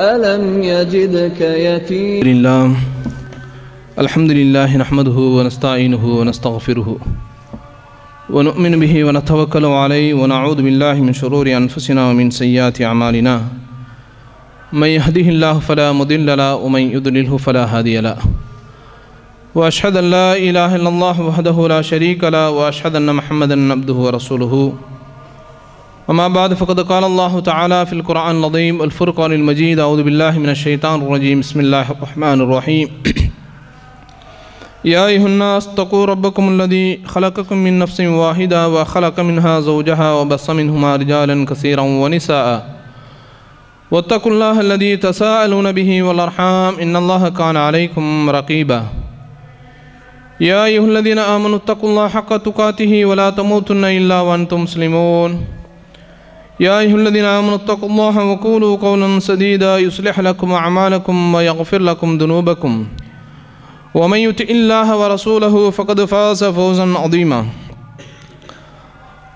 ألم يجدك يتيم الله الحمد لله نحمده ونستعينه ونستغفره ونؤمن به ونتوكل عليه ونعوذ بالله من شرور أنفسنا ومن سيئات أعمالنا من يهده الله فلا مضل له ومن يضلله فلا هادي له وأشهد أن لا إله إلا الله وحده لا شريك له وأشهد أن محمدا عبده ورسوله أما بعد فقد قال الله تعالى في القرآن العظيم الفرقان المجيد أعوذ بالله من الشيطان الرجيم بسم الله الرحمن الرحيم يا أيها الناس اتقوا ربكم الذي خلقكم من نفس واحدة وخلق منها زوجها وبص منهما رجالا كثيرا ونساء واتقوا الله الذي تساءلون به والأرحام إن الله كان عليكم رقيبا يا أيها الذين آمنوا اتقوا الله حق تقاته ولا تموتن إلا وأنتم مسلمون يا أيها الذين آمنوا اتقوا الله وقولوا قولا سديدا يصلح لكم أعمالكم ويغفر لكم ذنوبكم ومن يطع الله ورسوله فقد فاز فوزا عظيما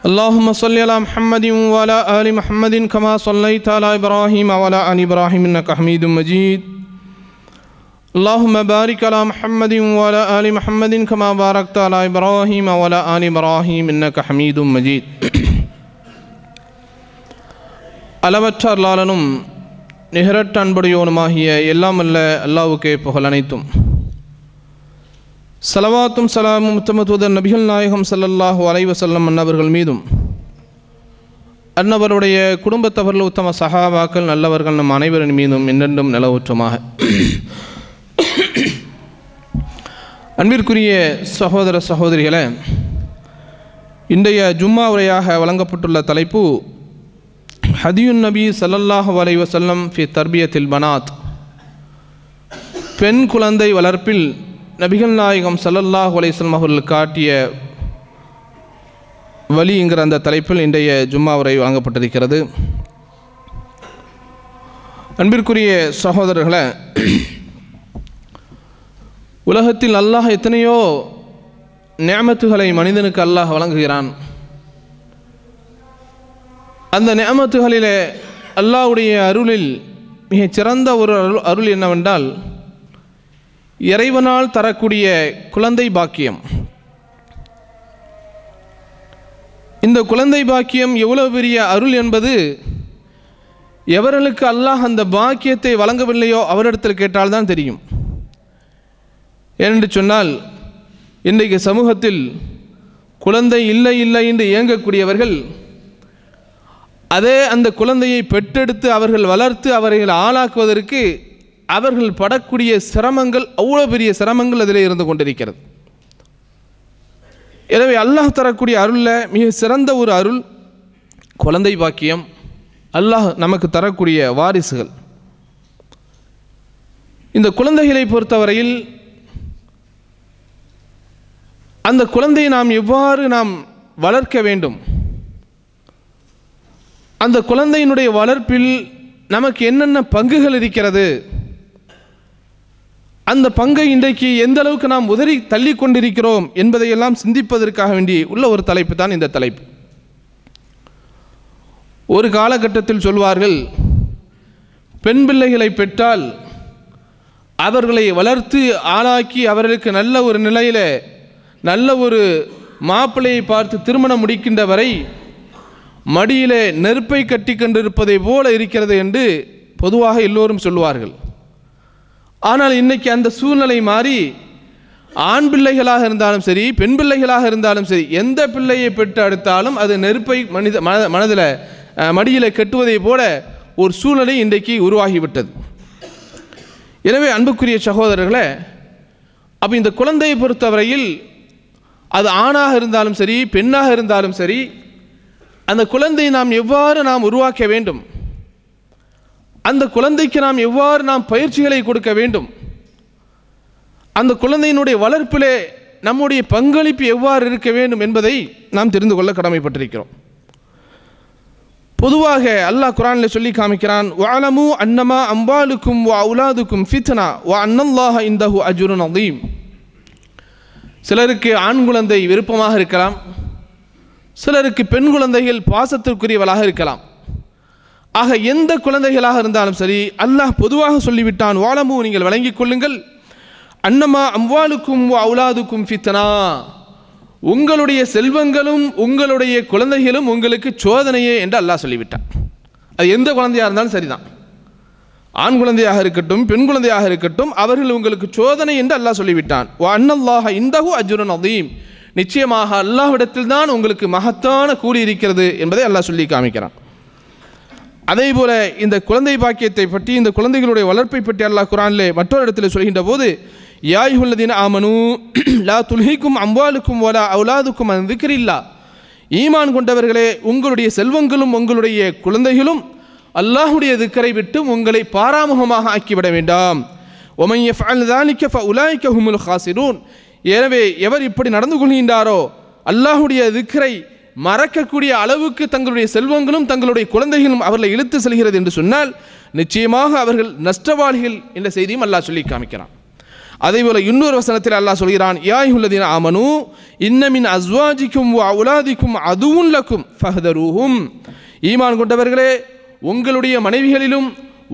اللهم صل على محمد وعلى آل محمد كما صليت على إبراهيم وعلى آل إبراهيم إنك حميد مجيد اللهم بارك على محمد وعلى آل محمد كما باركت على إبراهيم وعلى آل إبراهيم إنك حميد مجيد அளவற்றார் லாலனும் நிகரட்ட அன்புடையோனுமாகிய எல்லாம் அல்ல அல்லாவுக்கே புகழ் அனைத்தும் சலவாத்தும் சலாமும் முத்தமத்துவதர் நபிகள் நாயகம் சல்லல்லாஹு செல்லம் அன்னவர்கள் மீதும் அன்னவருடைய குடும்பத்தவர்கள் உத்தம சகாபாக்கள் நல்லவர்கள் நம் அனைவரின் மீதும் என்றென்றும் நிலவுற்றமாக அன்பிற்குரிய சகோதர சகோதரிகளை இன்றைய ஜும்மா உரையாக வழங்கப்பட்டுள்ள தலைப்பு ஹதியுன் நபி சல்லல்லாஹ் வலை வசல்லம் ஃபி தர்பியத்தில் பனாத் பெண் குழந்தை வளர்ப்பில் நபிகள் நாயகம் சல்லல்லாஹ் வலைசல்லம் அவர்கள் காட்டிய வழிங்கிற அந்த தலைப்பில் இன்றைய ஜும்மா உரை வழங்கப்பட்டிருக்கிறது அன்பிற்குரிய சகோதரர்களை உலகத்தில் அல்லாஹ் எத்தனையோ நியமத்துகளை மனிதனுக்கு அல்லாஹ் வழங்குகிறான் அந்த நியமத்துகளிலே அல்லாவுடைய அருளில் மிகச் சிறந்த ஒரு அருள் அருள் என்னவென்றால் இறைவனால் தரக்கூடிய குழந்தை பாக்கியம் இந்த குழந்தை பாக்கியம் எவ்வளோ பெரிய அருள் என்பது எவர்களுக்கு அல்லாஹ் அந்த பாக்கியத்தை வழங்கவில்லையோ அவரிடத்தில் கேட்டால்தான் தெரியும் ஏனென்று சொன்னால் இன்றைக்கு சமூகத்தில் குழந்தை இல்லை இல்லை என்று இயங்கக்கூடியவர்கள் அதே அந்த குழந்தையை பெற்றெடுத்து அவர்கள் வளர்த்து அவர்களை ஆளாக்குவதற்கு அவர்கள் படக்கூடிய சிரமங்கள் அவ்வளோ பெரிய சிரமங்கள் அதில் இருந்து கொண்டிருக்கிறது எனவே அல்லாஹ் தரக்கூடிய அருளில் மிக சிறந்த ஒரு அருள் குழந்தை பாக்கியம் அல்லாஹ் நமக்கு தரக்கூடிய வாரிசுகள் இந்த குழந்தைகளை பொறுத்தவரையில் அந்த குழந்தையை நாம் எவ்வாறு நாம் வளர்க்க வேண்டும் அந்த குழந்தையினுடைய வளர்ப்பில் நமக்கு என்னென்ன பங்குகள் இருக்கிறது அந்த பங்கை இன்றைக்கு எந்த அளவுக்கு நாம் உதறி தள்ளி கொண்டிருக்கிறோம் என்பதையெல்லாம் சிந்திப்பதற்காக வேண்டி உள்ள ஒரு தலைப்பு தான் இந்த தலைப்பு ஒரு காலகட்டத்தில் சொல்வார்கள் பெண் பிள்ளைகளை பெற்றால் அவர்களை வளர்த்து ஆளாக்கி அவர்களுக்கு நல்ல ஒரு நிலையில் நல்ல ஒரு மாப்பிள்ளையை பார்த்து திருமணம் முடிக்கின்ற வரை மடியிலே நெருப்பை கட்டி கொண்டிருப்பதை போல இருக்கிறது என்று பொதுவாக எல்லோரும் சொல்லுவார்கள் ஆனால் இன்னைக்கு அந்த சூழ்நிலை மாறி ஆண் பிள்ளைகளாக இருந்தாலும் சரி பெண் பிள்ளைகளாக இருந்தாலும் சரி எந்த பிள்ளையை பெற்று அடுத்தாலும் அது நெருப்பை மனித மன மனதில் மடியில் கட்டுவதை போல ஒரு சூழ்நிலை இன்றைக்கு உருவாகிவிட்டது எனவே அன்புக்குரிய சகோதரர்களே அப்போ இந்த குழந்தையை பொறுத்தவரையில் அது ஆணாக இருந்தாலும் சரி பெண்ணாக இருந்தாலும் சரி அந்த குழந்தை நாம் எவ்வாறு நாம் உருவாக்க வேண்டும் அந்த குழந்தைக்கு நாம் எவ்வாறு நாம் பயிற்சிகளை கொடுக்க வேண்டும் அந்த குழந்தையினுடைய வளர்ப்பிலே நம்முடைய பங்களிப்பு எவ்வாறு இருக்க வேண்டும் என்பதை நாம் தெரிந்து கொள்ள கடமைப்பட்டிருக்கிறோம் பொதுவாக அல்லாஹ் குரானில் சொல்லி காமிக்கிறான் வானமு அன்னமா அம்பாலுக்கும் வா உலாதுக்கும் ஃபித்னா வா அன்னல்லாஹ இந்தஹு அஜுருன் அலீம் சிலருக்கு ஆண் குழந்தை விருப்பமாக இருக்கலாம் சிலருக்கு பெண் குழந்தைகள் பாசத்திற்குரியவளாக இருக்கலாம் ஆக எந்த குழந்தைகளாக இருந்தாலும் சரி அல்லாஹ் பொதுவாக சொல்லிவிட்டான் வாழமும் நீங்கள் வழங்கிக் கொள்ளுங்கள் அன்னமா அம்வாளுக்கும் அவுலாதுக்கும் ஃபித்தனா உங்களுடைய செல்வங்களும் உங்களுடைய குழந்தைகளும் உங்களுக்கு சோதனையே என்று அல்லாஹ் சொல்லிவிட்டான் அது எந்த குழந்தையாக இருந்தாலும் சரிதான் ஆண் குழந்தையாக இருக்கட்டும் பெண் குழந்தையாக இருக்கட்டும் அவர்கள் உங்களுக்கு சோதனை என்று அல்லாஹ் சொல்லிவிட்டான் அன்னல்லாஹ இந்தஹு அஜுரன் அதீம் நிச்சயமாக அல்லாஹ்விடத்தில் தான் உங்களுக்கு மகத்தான கூலி இருக்கிறது என்பதை அல்லாஹ் சொல்லி காமிக்கிறான் அதே போல இந்த குழந்தை பாக்கியத்தை பற்றி இந்த குழந்தைகளுடைய வளர்ப்பை பற்றி அல்லாஹ் குரானிலே மற்றொரு இடத்துல சொல்கின்ற போது யாயுள்ளதின் ஆமனு லா துல்ஹிக்கும் அம்பாலுக்கும் ஓலா அவுலாதுக்கும் அந்த திக்ரில்லா ஈமான் கொண்டவர்களே உங்களுடைய செல்வங்களும் உங்களுடைய குழந்தைகளும் அல்லாஹுடைய திக்கரை விட்டு உங்களை பாராமுகமாக ஆக்கிவிட வேண்டாம் ஒமைய ஃபாலிக்க ஃப உலாய்க்க ஹுமுல் ஹாசிரூன் எனவே எவர் இப்படி நடந்து கொள்கின்றாரோ அல்லாஹுடைய திக்கரை மறக்கக்கூடிய அளவுக்கு தங்களுடைய செல்வங்களும் தங்களுடைய குழந்தைகளும் அவர்களை இழுத்து செல்கிறது என்று சொன்னால் நிச்சயமாக அவர்கள் நஷ்டவாளிகள் என்ற செய்தியும் அல்லாஹ் சொல்லி காமிக்கிறான் அதேபோல இன்னொரு வசனத்தில் அல்லாஹ் சொல்கிறான் யாய் உள்ளதின் ஆமனு இன்னமின் அஸ்வாஜிக்கும் உலாதிக்கும் அதுவும் லக்கும் ஃபஹதரூஹும் ஈமான் கொண்டவர்களே உங்களுடைய மனைவிகளிலும்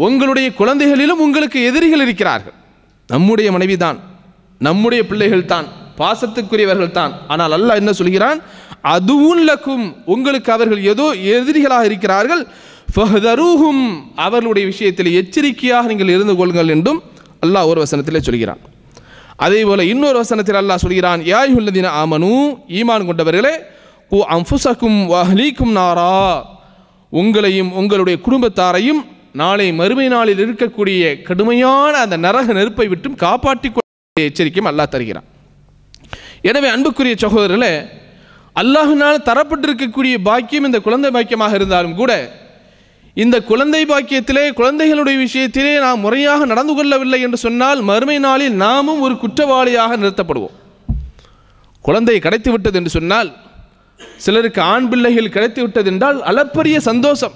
உங்களுடைய குழந்தைகளிலும் உங்களுக்கு எதிரிகள் இருக்கிறார்கள் நம்முடைய மனைவி தான் நம்முடைய பிள்ளைகள் தான் பாசத்துக்குரியவர்கள் தான் ஆனால் அல்லாஹ் என்ன சொல்கிறான் அதுவும் லக்கும் உங்களுக்கு அவர்கள் ஏதோ எதிரிகளாக இருக்கிறார்கள் ஃபஹதரூஹும் அவர்களுடைய விஷயத்தில் எச்சரிக்கையாக நீங்கள் இருந்து கொள்ளுங்கள் என்றும் அல்லாஹ் ஒரு வசனத்திலே சொல்கிறான் அதே போல இன்னொரு வசனத்தில் அல்லாஹ் சொல்கிறான் யாய் உள்ளதின ஆமனு ஈமான் கொண்டவர்களே கு அம்புசக்கும் வஹலிக்கும் நாரா உங்களையும் உங்களுடைய குடும்பத்தாரையும் நாளை மறுமை நாளில் இருக்கக்கூடிய கடுமையான அந்த நரக நெருப்பை விட்டும் காப்பாற்றி எச்சரிக்கையும் அல்லாஹ் தருகிறான் எனவே அன்புக்குரிய சகோதரர்களே அல்லாஹினால் தரப்பட்டிருக்கக்கூடிய பாக்கியம் இந்த குழந்தை பாக்கியமாக இருந்தாலும் கூட இந்த குழந்தை பாக்கியத்திலே குழந்தைகளுடைய விஷயத்திலே நாம் முறையாக நடந்து கொள்ளவில்லை என்று சொன்னால் மறுமை நாளில் நாமும் ஒரு குற்றவாளியாக நிறுத்தப்படுவோம் குழந்தை கிடைத்து விட்டது என்று சொன்னால் சிலருக்கு ஆண் பிள்ளைகள் கிடைத்து விட்டது என்றால் அளப்பரிய சந்தோஷம்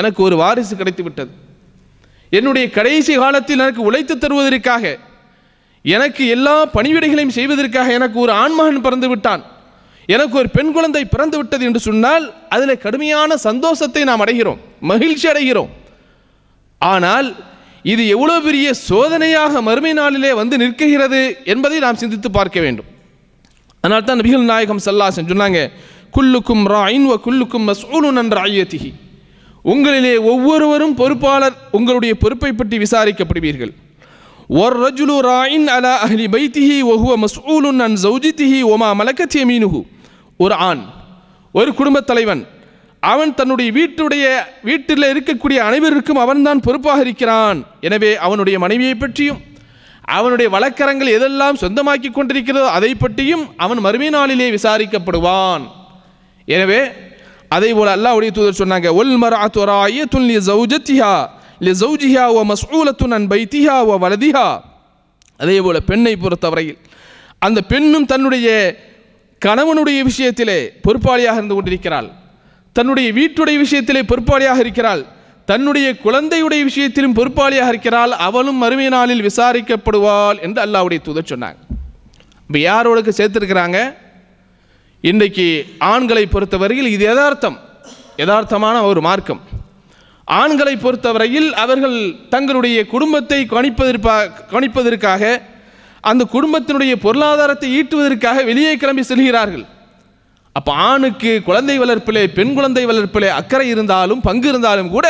எனக்கு ஒரு வாரிசு கிடைத்து விட்டது என்னுடைய கடைசி காலத்தில் எனக்கு உழைத்து தருவதற்காக எனக்கு எல்லா பணிவிடைகளையும் செய்வதற்காக எனக்கு ஒரு ஆண்மகன் பிறந்து விட்டான் எனக்கு ஒரு பெண் குழந்தை பிறந்து விட்டது என்று சொன்னால் அதில் கடுமையான சந்தோஷத்தை நாம் அடைகிறோம் மகிழ்ச்சி அடைகிறோம் ஆனால் இது எவ்வளோ பெரிய சோதனையாக மறுமை நாளிலே வந்து நிற்கிறது என்பதை நாம் சிந்தித்து பார்க்க வேண்டும் அதனால் தான் நபிகள் நாயகம் சல்லாசன் சொன்னாங்க குல்லுக்கும் ராயின் வ குல்லுக்கும் மசூலுன் என்ற ஐயத்திகி உங்களிலே ஒவ்வொருவரும் பொறுப்பாளர் உங்களுடைய பொறுப்பை பற்றி விசாரிக்கப்படுவீர்கள் ஒரு ரஜுலு ராயின் அலா அஹ்லி பைத்திஹி ஒஹுவ மஸ்ஊலுன் அன் சௌஜித்திஹி ஒமா மலக்கத்திய மீனுகு ஒரு ஆண் ஒரு குடும்பத் தலைவன் அவன் தன்னுடைய வீட்டுடைய வீட்டில் இருக்கக்கூடிய அனைவருக்கும் அவன்தான் பொறுப்பாக இருக்கிறான் எனவே அவனுடைய மனைவியை பற்றியும் அவனுடைய வழக்கரங்கள் எதெல்லாம் சொந்தமாக்கி கொண்டிருக்கிறதோ அதை பற்றியும் அவன் மறுமை நாளிலே விசாரிக்கப்படுவான் எனவே அதே போல் அல்லாஹ் அல்லாவுடைய தூதர் சொன்னாங்க ஒல் மரா துராய துல்லி சௌஜத்தியா லெசௌஜிஹா ஓ மஸ்ஊலத்துன் அன் பைத்திஹா ஓ வலதிஹா அதே போல் பெண்ணை பொறுத்தவரையில் அந்த பெண்ணும் தன்னுடைய கணவனுடைய விஷயத்திலே பொறுப்பாளியாக இருந்து கொண்டிருக்கிறாள் தன்னுடைய வீட்டுடைய விஷயத்திலே பொறுப்பாளியாக இருக்கிறாள் தன்னுடைய குழந்தையுடைய விஷயத்திலும் பொறுப்பாளியாக இருக்கிறாள் அவளும் மறுமை நாளில் விசாரிக்கப்படுவாள் என்று அல்லாவுடைய தூதர் சொன்னாங்க இப்போ யாரோடுக்கு சேர்த்துருக்கிறாங்க இன்றைக்கு ஆண்களை பொறுத்தவரையில் இது யதார்த்தம் யதார்த்தமான ஒரு மார்க்கம் ஆண்களை பொறுத்தவரையில் அவர்கள் தங்களுடைய குடும்பத்தை கணிப்பதற்கா கணிப்பதற்காக அந்த குடும்பத்தினுடைய பொருளாதாரத்தை ஈட்டுவதற்காக வெளியே கிளம்பி செல்கிறார்கள் அப்போ ஆணுக்கு குழந்தை வளர்ப்பிலே பெண் குழந்தை வளர்ப்பிலே அக்கறை இருந்தாலும் பங்கு இருந்தாலும் கூட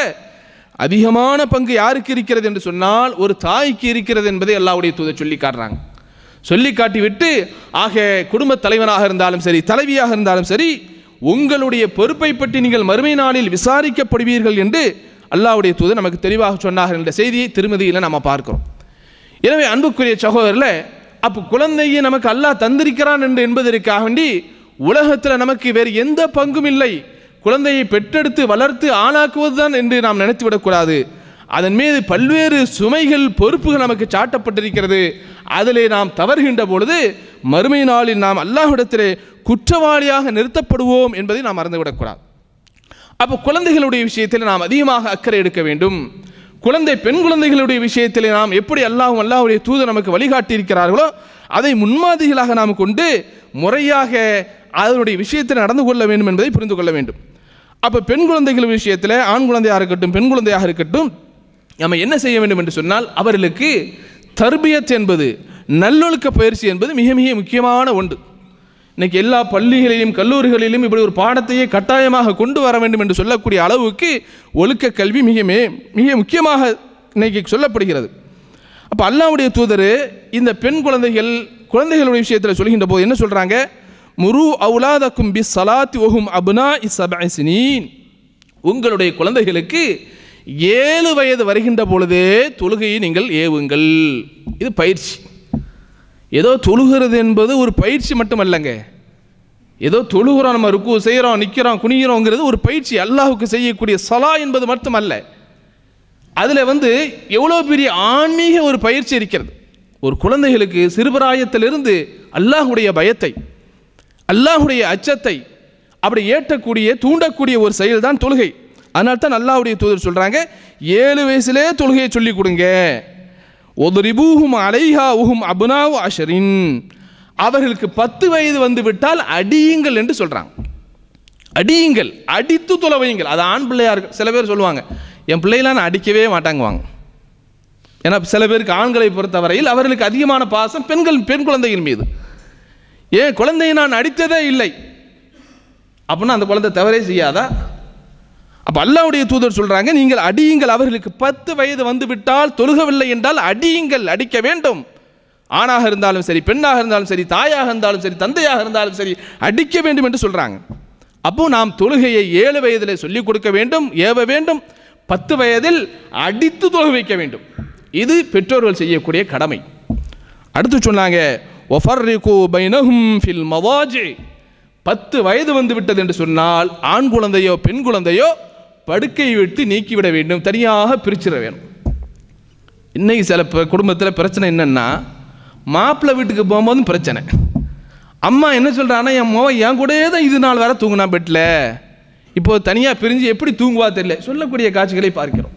அதிகமான பங்கு யாருக்கு இருக்கிறது என்று சொன்னால் ஒரு தாய்க்கு இருக்கிறது என்பதை எல்லாவுடைய தூதர் சொல்லி காட்டுறாங்க சொல்லி காட்டிவிட்டு ஆக குடும்பத் தலைவனாக இருந்தாலும் சரி தலைவியாக இருந்தாலும் சரி உங்களுடைய பொறுப்பை பற்றி நீங்கள் மறுமை நாளில் விசாரிக்கப்படுவீர்கள் என்று அல்லாவுடைய தூது நமக்கு தெளிவாக சொன்னார்கள் என்ற செய்தியை திருமதியில் நாம் பார்க்கிறோம் எனவே அன்புக்குரிய சகோதரில் அப்போ குழந்தையை நமக்கு அல்லாஹ் தந்திருக்கிறான் என்று என்பதற்காக வேண்டி உலகத்தில் நமக்கு வேறு எந்த பங்கும் இல்லை குழந்தையை பெற்றெடுத்து வளர்த்து ஆளாக்குவது தான் என்று நாம் நினைத்துவிடக்கூடாது அதன் மீது பல்வேறு சுமைகள் பொறுப்புகள் நமக்கு சாட்டப்பட்டிருக்கிறது அதிலே நாம் தவறுகின்ற பொழுது மறுமை நாளில் நாம் அல்லாஹிடத்திலே குற்றவாளியாக நிறுத்தப்படுவோம் என்பதை நாம் மறந்துவிடக்கூடாது அப்போ குழந்தைகளுடைய விஷயத்தில் நாம் அதிகமாக அக்கறை எடுக்க வேண்டும் குழந்தை பெண் குழந்தைகளுடைய விஷயத்தில் நாம் எப்படி அல்லாஹும் அல்லாஹுடைய தூது நமக்கு வழிகாட்டி இருக்கிறார்களோ அதை முன்மாதிரிகளாக நாம் கொண்டு முறையாக அதனுடைய விஷயத்தில் நடந்து கொள்ள வேண்டும் என்பதை புரிந்து கொள்ள வேண்டும் அப்போ பெண் குழந்தைகள் விஷயத்தில் ஆண் குழந்தையாக இருக்கட்டும் பெண் குழந்தையாக இருக்கட்டும் நம்ம என்ன செய்ய வேண்டும் என்று சொன்னால் அவர்களுக்கு தர்பியத் என்பது நல்லொழுக்க பயிற்சி என்பது மிக மிக முக்கியமான ஒன்று இன்னைக்கு எல்லா பள்ளிகளிலும் கல்லூரிகளிலும் இப்படி ஒரு பாடத்தையே கட்டாயமாக கொண்டு வர வேண்டும் என்று சொல்லக்கூடிய அளவுக்கு ஒழுக்க கல்வி மிக மிக முக்கியமாக இன்னைக்கு சொல்லப்படுகிறது அப்போ அல்லாவுடைய தூதர் இந்த பெண் குழந்தைகள் குழந்தைகளுடைய விஷயத்தில் சொல்கின்ற போது என்ன சொல்கிறாங்க முரு அவுலாதக்கும் பி சலாத்தி ஓகும் அபுனா இசபின் உங்களுடைய குழந்தைகளுக்கு ஏழு வயது வருகின்ற பொழுதே தொழுகையை நீங்கள் ஏவுங்கள் இது பயிற்சி ஏதோ தொழுகிறது என்பது ஒரு பயிற்சி மட்டுமல்லங்க ஏதோ தொழுகிறோம் நம்ம ருக்கு செய்கிறோம் நிற்கிறோம் குனிகிறோங்கிறது ஒரு பயிற்சி அல்லாஹுக்கு செய்யக்கூடிய சலா என்பது மட்டுமல்ல அதில் வந்து எவ்வளோ பெரிய ஆன்மீக ஒரு பயிற்சி இருக்கிறது ஒரு குழந்தைகளுக்கு சிறுபராயத்திலிருந்து அல்லாஹுடைய பயத்தை அல்லாஹுடைய அச்சத்தை அப்படி ஏற்றக்கூடிய தூண்டக்கூடிய ஒரு செயல் தான் தொழுகை அதனால்தான் அல்லாஹுடைய தூதர் சொல்கிறாங்க ஏழு வயசுலே தொழுகையை சொல்லிக் கொடுங்க ஒதரிபூஹும் அலைஹா உஹும் அபுனாவு அஷரின் அவர்களுக்கு பத்து வயது வந்து விட்டால் அடியுங்கள் என்று சொல்கிறாங்க அடியுங்கள் அடித்து துளவையுங்கள் அது ஆண் பிள்ளையாக இருக்கும் சில பேர் சொல்லுவாங்க என் பிள்ளைலாம் நான் அடிக்கவே மாட்டாங்குவாங்க ஏன்னா சில பேருக்கு ஆண்களை பொறுத்தவரையில் அவர்களுக்கு அதிகமான பாசம் பெண்கள் பெண் குழந்தையின் மீது ஏன் குழந்தையை நான் அடித்ததே இல்லை அப்படின்னா அந்த குழந்தை தவறே செய்யாதா அப்போ அல்லாவுடைய தூதர் சொல்கிறாங்க நீங்கள் அடியுங்கள் அவர்களுக்கு பத்து வயது வந்து விட்டால் தொழுகவில்லை என்றால் அடியுங்கள் அடிக்க வேண்டும் ஆணாக இருந்தாலும் சரி பெண்ணாக இருந்தாலும் சரி தாயாக இருந்தாலும் சரி தந்தையாக இருந்தாலும் சரி அடிக்க வேண்டும் என்று சொல்கிறாங்க அப்போ நாம் தொழுகையை ஏழு வயதில் சொல்லிக் கொடுக்க வேண்டும் ஏவ வேண்டும் பத்து வயதில் அடித்து தொழுக வைக்க வேண்டும் இது பெற்றோர்கள் செய்யக்கூடிய கடமை அடுத்து சொன்னாங்க பத்து வயது வந்து விட்டது என்று சொன்னால் ஆண் குழந்தையோ பெண் குழந்தையோ படுக்கையை விட்டு நீக்கிவிட வேண்டும் தனியாக பிரிச்சிட வேணும் இன்றைக்கி சில குடும்பத்தில் பிரச்சனை என்னென்னா மாப்பிள்ளை வீட்டுக்கு போகும்போதும் பிரச்சனை அம்மா என்ன சொல்கிறான்னா என் மோ என் கூட தான் இது நாள் வர தூங்கினா பெட்டில் இப்போது தனியாக பிரிஞ்சு எப்படி தூங்குவா தெரியல சொல்லக்கூடிய காட்சிகளை பார்க்கிறோம்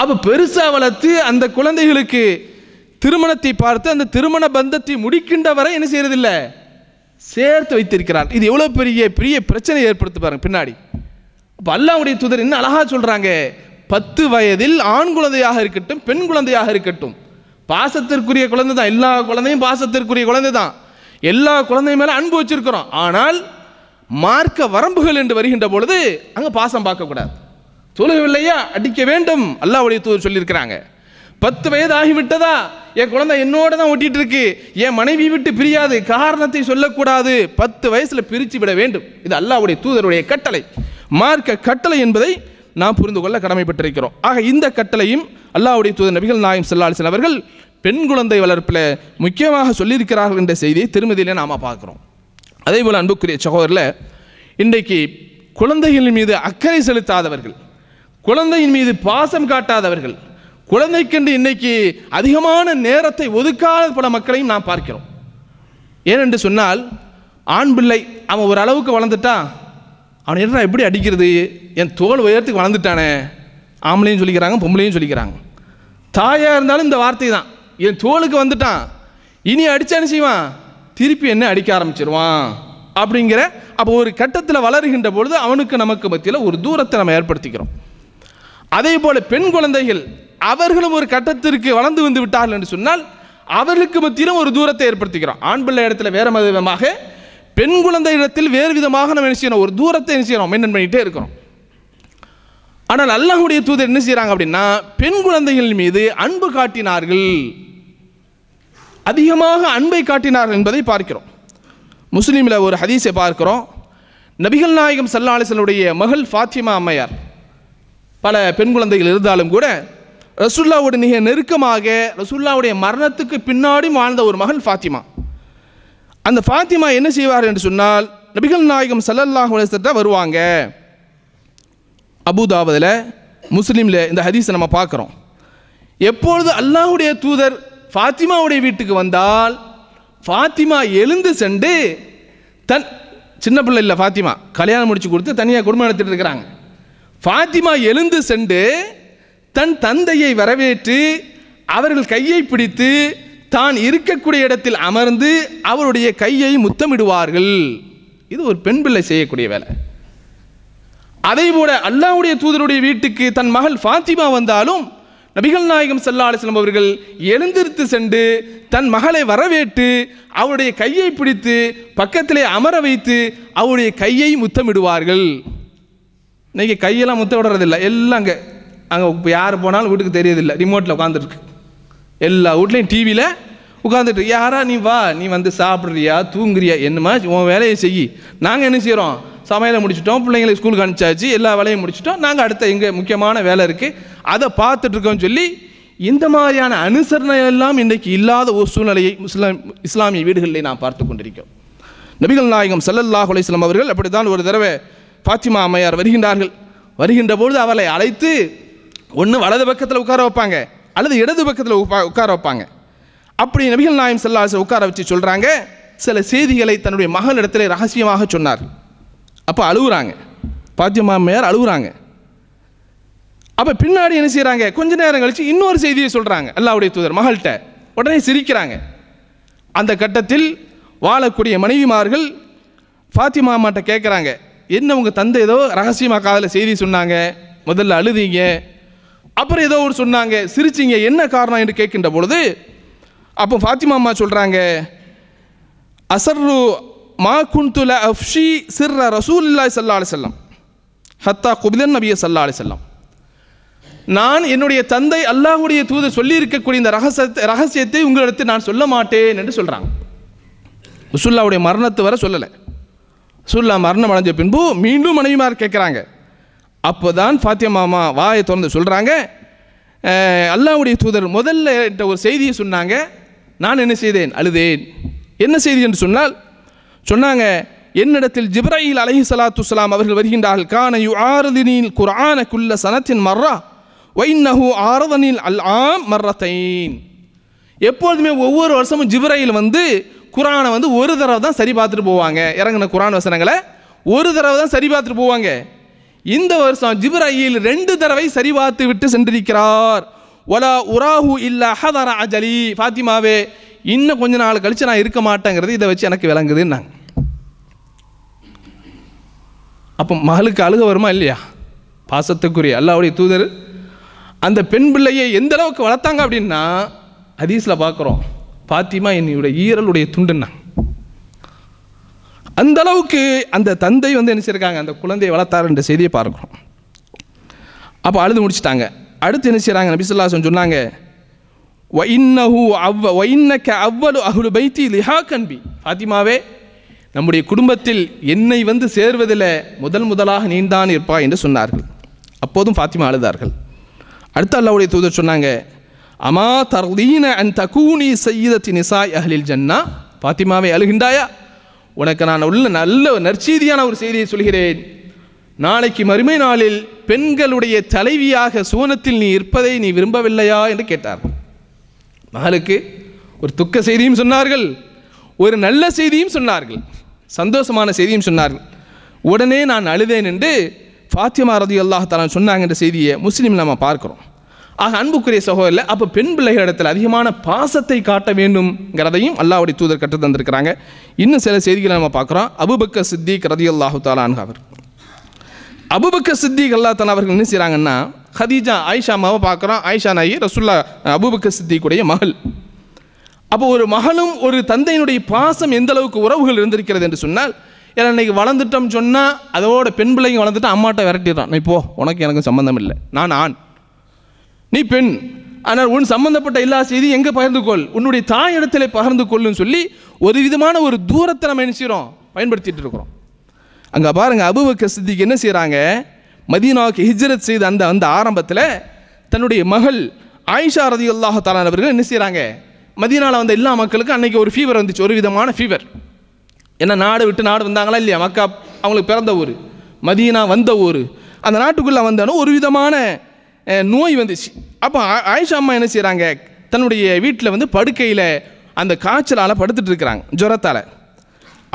அப்போ பெருசாக வளர்த்து அந்த குழந்தைகளுக்கு திருமணத்தை பார்த்து அந்த திருமண பந்தத்தை முடிக்கின்ற வரை என்ன செய்யறதில்லை சேர்த்து வைத்திருக்கிறார் இது எவ்வளோ பெரிய பெரிய பிரச்சனை ஏற்படுத்து பாருங்க பின்னாடி அப்போ அல்லாவுடைய தூதர் என்ன அழகாக சொல்கிறாங்க பத்து வயதில் ஆண் குழந்தையாக இருக்கட்டும் பெண் குழந்தையாக இருக்கட்டும் பாசத்திற்குரிய குழந்தை தான் எல்லா குழந்தையும் பாசத்திற்குரிய குழந்தை தான் எல்லா குழந்தையும் மேலே அன்பு வச்சிருக்கிறோம் ஆனால் மார்க்க வரம்புகள் என்று வருகின்ற பொழுது அங்கே பாசம் பார்க்கக்கூடாது தொழுகவில்லையா அடிக்க வேண்டும் அல்லாவுடைய தூதர் சொல்லியிருக்கிறாங்க பத்து வயது ஆகிவிட்டதா என் குழந்தை என்னோட தான் ஒட்டிட்டு இருக்கு என் மனைவி விட்டு பிரியாது காரணத்தை சொல்லக்கூடாது பத்து வயசுல பிரித்து விட வேண்டும் இது அல்லாவுடைய தூதருடைய கட்டளை மார்க்க கட்டளை என்பதை நாம் புரிந்து கொள்ள கடமைப்பட்டிருக்கிறோம் ஆக இந்த கட்டளையும் அல்லாவுடைய தூதர் நபிகள் நாயம் செல்லாலிசன் அவர்கள் பெண் குழந்தை வளர்ப்பில் முக்கியமாக சொல்லியிருக்கிறார்கள் என்ற செய்தியை திருமதியிலே நாம் பார்க்குறோம் அதே போல் அன்புக்குரிய சகோதரில் இன்றைக்கு குழந்தைகளின் மீது அக்கறை செலுத்தாதவர்கள் குழந்தையின் மீது பாசம் காட்டாதவர்கள் குழந்தைக்கென்று இன்றைக்கு அதிகமான நேரத்தை ஒதுக்காத பல மக்களையும் நாம் பார்க்கிறோம் ஏனென்று சொன்னால் ஆண் பிள்ளை அவன் ஒரு அளவுக்கு வளர்ந்துட்டான் அவனை என்ன எப்படி அடிக்கிறது என் தோல் உயரத்துக்கு வளர்ந்துட்டானே ஆம்பளையும் சொல்லிக்கிறாங்க பொம்பளையும் சொல்லிக்கிறாங்க தாயாக இருந்தாலும் இந்த வார்த்தை தான் என் தோலுக்கு வந்துட்டான் இனி அடித்தானு செய்வான் திருப்பி என்ன அடிக்க ஆரம்பிச்சிருவான் அப்படிங்கிற அப்போ ஒரு கட்டத்தில் வளர்கின்ற பொழுது அவனுக்கு நமக்கு மத்தியில் ஒரு தூரத்தை நம்ம ஏற்படுத்திக்கிறோம் அதே போல் பெண் குழந்தைகள் அவர்களும் ஒரு கட்டத்திற்கு வளர்ந்து வந்து விட்டார்கள் என்று சொன்னால் அவர்களுக்கு மத்தியிலும் ஒரு தூரத்தை ஏற்படுத்திக்கிறோம் ஆண் பிள்ளை இடத்துல வேற விதமாக பெண் குழந்தை இடத்தில் வேறு விதமாக நம்ம என்ன செய்யணும் ஒரு தூரத்தை என்ன செய்யணும் மெயின்டைன் பண்ணிகிட்டே இருக்கிறோம் ஆனால் அல்லாஹுடைய தூதர் என்ன செய்கிறாங்க அப்படின்னா பெண் குழந்தைகள் மீது அன்பு காட்டினார்கள் அதிகமாக அன்பை காட்டினார்கள் என்பதை பார்க்கிறோம் முஸ்லீமில் ஒரு ஹதீஸை பார்க்கிறோம் நபிகள் நாயகம் சல்லா அலிசனுடைய மகள் ஃபாத்திமா அம்மையார் பல பெண் குழந்தைகள் இருந்தாலும் கூட ரசுல்லாவுடைய மிக நெருக்கமாக ரசுல்லாவுடைய மரணத்துக்கு பின்னாடி வாழ்ந்த ஒரு மகள் ஃபாத்திமா அந்த ஃபாத்திமா என்ன செய்வார் என்று சொன்னால் நபிகள் நாயகம் சல்லல்லாஹ் தான் வருவாங்க அபுதாபதில் முஸ்லீமில் இந்த ஹதீஸை நம்ம பார்க்குறோம் எப்பொழுது அல்லாஹுடைய தூதர் ஃபாத்திமாவுடைய வீட்டுக்கு வந்தால் ஃபாத்திமா எழுந்து சென்று தன் சின்ன பிள்ளை இல்லை ஃபாத்திமா கல்யாணம் முடிச்சு கொடுத்து தனியாக குடும்பம் நடத்திட்டு இருக்கிறாங்க ஃபாத்திமா எழுந்து சென்று தன் தந்தையை வரவேற்று அவர்கள் கையை பிடித்து தான் இருக்கக்கூடிய இடத்தில் அமர்ந்து அவருடைய கையை முத்தமிடுவார்கள் இது ஒரு பெண் பிள்ளை செய்யக்கூடிய வேலை அதே போல அல்லாவுடைய தூதருடைய வீட்டுக்கு தன் மகள் ஃபாத்திமா வந்தாலும் நபிகள் நாயகம் சல்லா அலிஸ்லாம் அவர்கள் எழுந்திருத்து சென்று தன் மகளை வரவேற்று அவருடைய கையை பிடித்து பக்கத்திலே அமர வைத்து அவருடைய கையை முத்தமிடுவார்கள் இன்றைக்கி கையெல்லாம் முத்த விடுறதில்லை எல்லாம் அங்கே அங்கே யார் போனாலும் வீட்டுக்கு தெரியதில்லை ரிமோட்டில் உட்காந்துருக்கு எல்லா வீட்லையும் டிவியில் உட்காந்துட்டு யாரா நீ வா நீ வந்து சாப்பிட்றியா தூங்குறியா என்னமா உன் வேலையை செய் நாங்கள் என்ன செய்கிறோம் சமையலை முடிச்சுட்டோம் பிள்ளைங்களை ஸ்கூலுக்கு அனுப்பிச்சாச்சு எல்லா வேலையும் முடிச்சுட்டோம் நாங்கள் அடுத்த எங்கள் முக்கியமான வேலை இருக்குது அதை பார்த்துட்ருக்கோன்னு சொல்லி இந்த மாதிரியான அனுசரணை எல்லாம் இன்றைக்கு இல்லாத ஒரு சூழ்நிலையை முஸ்லாம் இஸ்லாமிய வீடுகளில் நான் பார்த்து கொண்டிருக்கோம் நபிகள் நாயகம் சல்லல்லா குலேஸ்லாம் அவர்கள் அப்படி தான் ஒரு தடவை ஃபாத்திமா அம்மையார் வருகின்றார்கள் வருகின்ற பொழுது அவளை அழைத்து ஒன்று வலது பக்கத்தில் உட்கார வைப்பாங்க அல்லது இடது பக்கத்தில் உட்கார வைப்பாங்க அப்படி நபிகள் நாயம் செல்லாசை உட்கார வச்சு சொல்கிறாங்க சில செய்திகளை தன்னுடைய மகனிடத்தில் ரகசியமாக சொன்னார் அப்போ அழுகுறாங்க பாத்தியமா மேயர் அழுகுறாங்க அப்போ பின்னாடி என்ன செய்கிறாங்க கொஞ்ச நேரம் கழித்து இன்னொரு செய்தியை சொல்கிறாங்க அல்லாவுடைய தூதர் மகள்கிட்ட உடனே சிரிக்கிறாங்க அந்த கட்டத்தில் வாழக்கூடிய மனைவிமார்கள் ஃபாத்திமா அம்மாட்ட கேட்குறாங்க என்ன உங்கள் தந்தை ஏதோ ரகசியமாக காதில் செய்தி சொன்னாங்க முதல்ல அழுதீங்க அப்புறம் ஏதோ ஒரு சொன்னாங்க சிரிச்சிங்க என்ன காரணம் என்று கேட்கின்ற பொழுது அப்போ ஃபாத்திமா அம்மா சொல்கிறாங்க அசர்ரு மா குந்துல அஃப்ஷி சிர்ர ரசூல் இல்லாய் சல்லா அலி செல்லம் ஹத்தா குபிதன் நபிய சல்லா அலி செல்லம் நான் என்னுடைய தந்தை அல்லாஹுடைய தூதர் சொல்லியிருக்கக்கூடிய இந்த ரகசியத்தை ரகசியத்தை உங்களிடத்து நான் சொல்ல மாட்டேன் என்று சொல்கிறாங்க உசுல்லாவுடைய மரணத்து வர சொல்லலை சுல்லா மரணம் அடைஞ்ச பின்பு மீண்டும் மனைவிமார் கேட்குறாங்க அப்போ தான் ஃபாத்திய மாமா வாயை திறந்து சொல்கிறாங்க அல்லாவுடைய தூதர் முதல்ல என்ற ஒரு செய்தியை சொன்னாங்க நான் என்ன செய்தேன் அழுதேன் என்ன செய்தி என்று சொன்னால் சொன்னாங்க என்னிடத்தில் ஜிப்ராயில் அலஹி சலாத்து சலாம் அவர்கள் வருகின்றார்கள் கான யு ஆரதினில் குரான குல்ல சனத்தின் மர்ரா வைநஹு ஆரதனில் அல் ஆம் மர்ரத்தைன் எப்பொழுதுமே ஒவ்வொரு வருஷமும் ஜிப்ராயில் வந்து குரானை வந்து ஒரு தடவை தான் சரி பார்த்துட்டு போவாங்க இறங்கின குரான் வசனங்களை ஒரு தடவை தான் சரி பார்த்துட்டு போவாங்க இந்த வருஷம் ஜிப்ராயில் ரெண்டு தடவை சரி பார்த்து விட்டு சென்றிருக்கிறார் ஒலா உராஹு இல்ல அஹதாரா அஜலி ஃபாத்திமாவே இன்னும் கொஞ்ச நாள் கழித்து நான் இருக்க மாட்டேங்கிறது இதை வச்சு எனக்கு விளங்குதுன்னாங்க அப்போ மகளுக்கு அழுக வருமா இல்லையா பாசத்துக்குரிய அல்லாவுடைய தூதர் அந்த பெண் பிள்ளையை எந்த அளவுக்கு வளர்த்தாங்க அப்படின்னா ஹதீஸில் பார்க்குறோம் பாத்திமா என்னுடைய ஈரலுடைய துண்டுன்னா அந்த அளவுக்கு அந்த தந்தை வந்து என்ன செய்யிருக்காங்க அந்த குழந்தையை வளர்த்தாருன்ற செய்தியை பார்க்குறோம் அப்போ அழுது முடிச்சிட்டாங்க அடுத்து என்ன செய்கிறாங்க நபிசுல்லாசன் சொன்னாங்க ஒயின்னஹூ அவ்வ ஒயின்னக்க அவ்வளு அகுலு பைத்தி லிஹா கன்பி ஃபாத்திமாவே நம்முடைய குடும்பத்தில் என்னை வந்து சேர்வதில் முதல் முதலாக நீந்தான் இருப்பா என்று சொன்னார்கள் அப்போதும் ஃபாத்திமா அழுதார்கள் அடுத்து அல்லாவுடைய தூதர் சொன்னாங்க அமா தர்லீன அன் தகூனி சையீதத்தி நிசாய் அஹலில் ஜன்னா ஃபாத்திமாவை அழுகின்றாயா உனக்கு நான் உள்ள நல்ல நற்செய்தியான ஒரு செய்தியை சொல்கிறேன் நாளைக்கு மறுமை நாளில் பெண்களுடைய தலைவியாக சுவனத்தில் நீ இருப்பதை நீ விரும்பவில்லையா என்று கேட்டார் மகளுக்கு ஒரு துக்க செய்தியும் சொன்னார்கள் ஒரு நல்ல செய்தியும் சொன்னார்கள் சந்தோஷமான செய்தியும் சொன்னார்கள் உடனே நான் அழுதேன் என்று ஃபாத்தியமாரதி ரதி அல்லாஹ் சொன்னாங்க என்ற செய்தியை முஸ்லீம் நம்ம பார்க்குறோம் ஆக அன்புக்குரிய சகோதரில் அப்போ பெண் பிள்ளைகளிடத்தில் அதிகமான பாசத்தை காட்ட வேண்டும்ங்கிறதையும் அல்லாவுடைய தூதர் கற்று தந்திருக்கிறாங்க இன்னும் சில செய்திகளை நம்ம பார்க்குறோம் அபுபக்க சித்திக் ரதி அல்லாஹு தாலான்கு அவர் அபுபக்க சித்திக் அல்லா தலா அவர்கள் என்ன செய்கிறாங்கன்னா ஹதீஜா ஆயிஷா அம்மாவை பார்க்குறோம் ஆயிஷா நாயி ரசுல்லா அபுபக்க சித்திக்குடைய மகள் அப்போ ஒரு மகளும் ஒரு தந்தையினுடைய பாசம் எந்த அளவுக்கு உறவுகள் இருந்திருக்கிறது என்று சொன்னால் ஏன்னா இன்றைக்கி வளர்ந்துட்டோம் சொன்னால் அதோட பெண் பிள்ளைங்க வளர்ந்துட்டு அம்மாட்ட விரட்டிடுறான் போ உனக்கு எனக்கு சம்மந்தம் இல்லை நான் ஆண் நீ பெண் ஆனால் உன் சம்பந்தப்பட்ட எல்லா செய்தி எங்கே பகிர்ந்து கொள் உன்னுடைய தாய் இடத்துல பகிர்ந்து கொள்ளுன்னு சொல்லி ஒரு விதமான ஒரு தூரத்தை நம்ம செய்கிறோம் பயன்படுத்திகிட்டு இருக்கிறோம் அங்கே பாருங்கள் அபுபக்க சித்திக்கு என்ன செய்கிறாங்க மதீனாவுக்கு ஹிஜ்ரத் செய்த அந்த அந்த ஆரம்பத்தில் தன்னுடைய மகள் ஆயிஷா ரதி அல்லாஹ் அவர்கள் என்ன செய்கிறாங்க மதீனாவில் வந்த எல்லா மக்களுக்கும் அன்றைக்கி ஒரு ஃபீவர் வந்துச்சு ஒரு விதமான ஃபீவர் ஏன்னா நாடு விட்டு நாடு வந்தாங்களா இல்லையா மக்கா அவங்களுக்கு பிறந்த ஊர் மதீனா வந்த ஊர் அந்த நாட்டுக்குள்ளே வந்தாலும் ஒரு விதமான நோய் வந்துச்சு அப்போ ஆயிஷா அம்மா என்ன செய்கிறாங்க தன்னுடைய வீட்டில் வந்து படுக்கையில் அந்த காய்ச்சலால் படுத்துட்டு இருக்கிறாங்க ஜுரத்தால்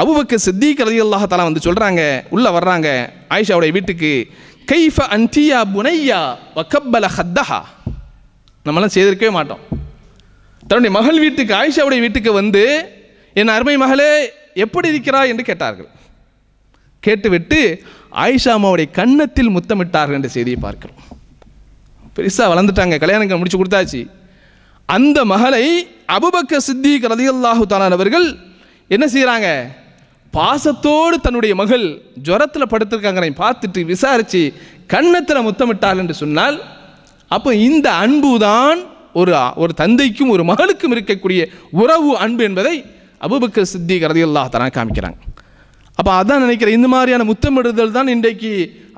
அவுவுக்கு சித்திக் ரதி வந்து சொல்கிறாங்க உள்ளே வர்றாங்க ஆயிஷாவுடைய வீட்டுக்கு கைஃப அன்டியா புனையா வக்கப்பல ஹத்தஹா நம்மளாம் செய்திருக்கவே மாட்டோம் தன்னுடைய மகள் வீட்டுக்கு ஆயிஷாவுடைய வீட்டுக்கு வந்து என் அருமை மகளே எப்படி இருக்கிறா என்று கேட்டார்கள் கேட்டுவிட்டு ஆயிஷா அம்மாவுடைய கன்னத்தில் முத்தமிட்டார்கள் என்ற செய்தியை பார்க்கிறோம் பெருசாக வளர்ந்துட்டாங்க கல்யாணம் முடிச்சு கொடுத்தாச்சு அந்த மகளை அபுபக்க சித்திக் ரதியல்லாஹு தாலான் அவர்கள் என்ன செய்கிறாங்க பாசத்தோடு தன்னுடைய மகள் ஜுரத்தில் படுத்திருக்காங்க பார்த்துட்டு விசாரித்து கண்ணத்தில் முத்தமிட்டாள் என்று சொன்னால் அப்போ இந்த அன்பு தான் ஒரு ஒரு தந்தைக்கும் ஒரு மகளுக்கும் இருக்கக்கூடிய உறவு அன்பு என்பதை அபுபக்க சித்தி ரதியல்லாஹ் தாலான் காமிக்கிறாங்க அப்போ அதான் நினைக்கிறேன் இந்த மாதிரியான முத்தமிடுதல் தான் இன்றைக்கு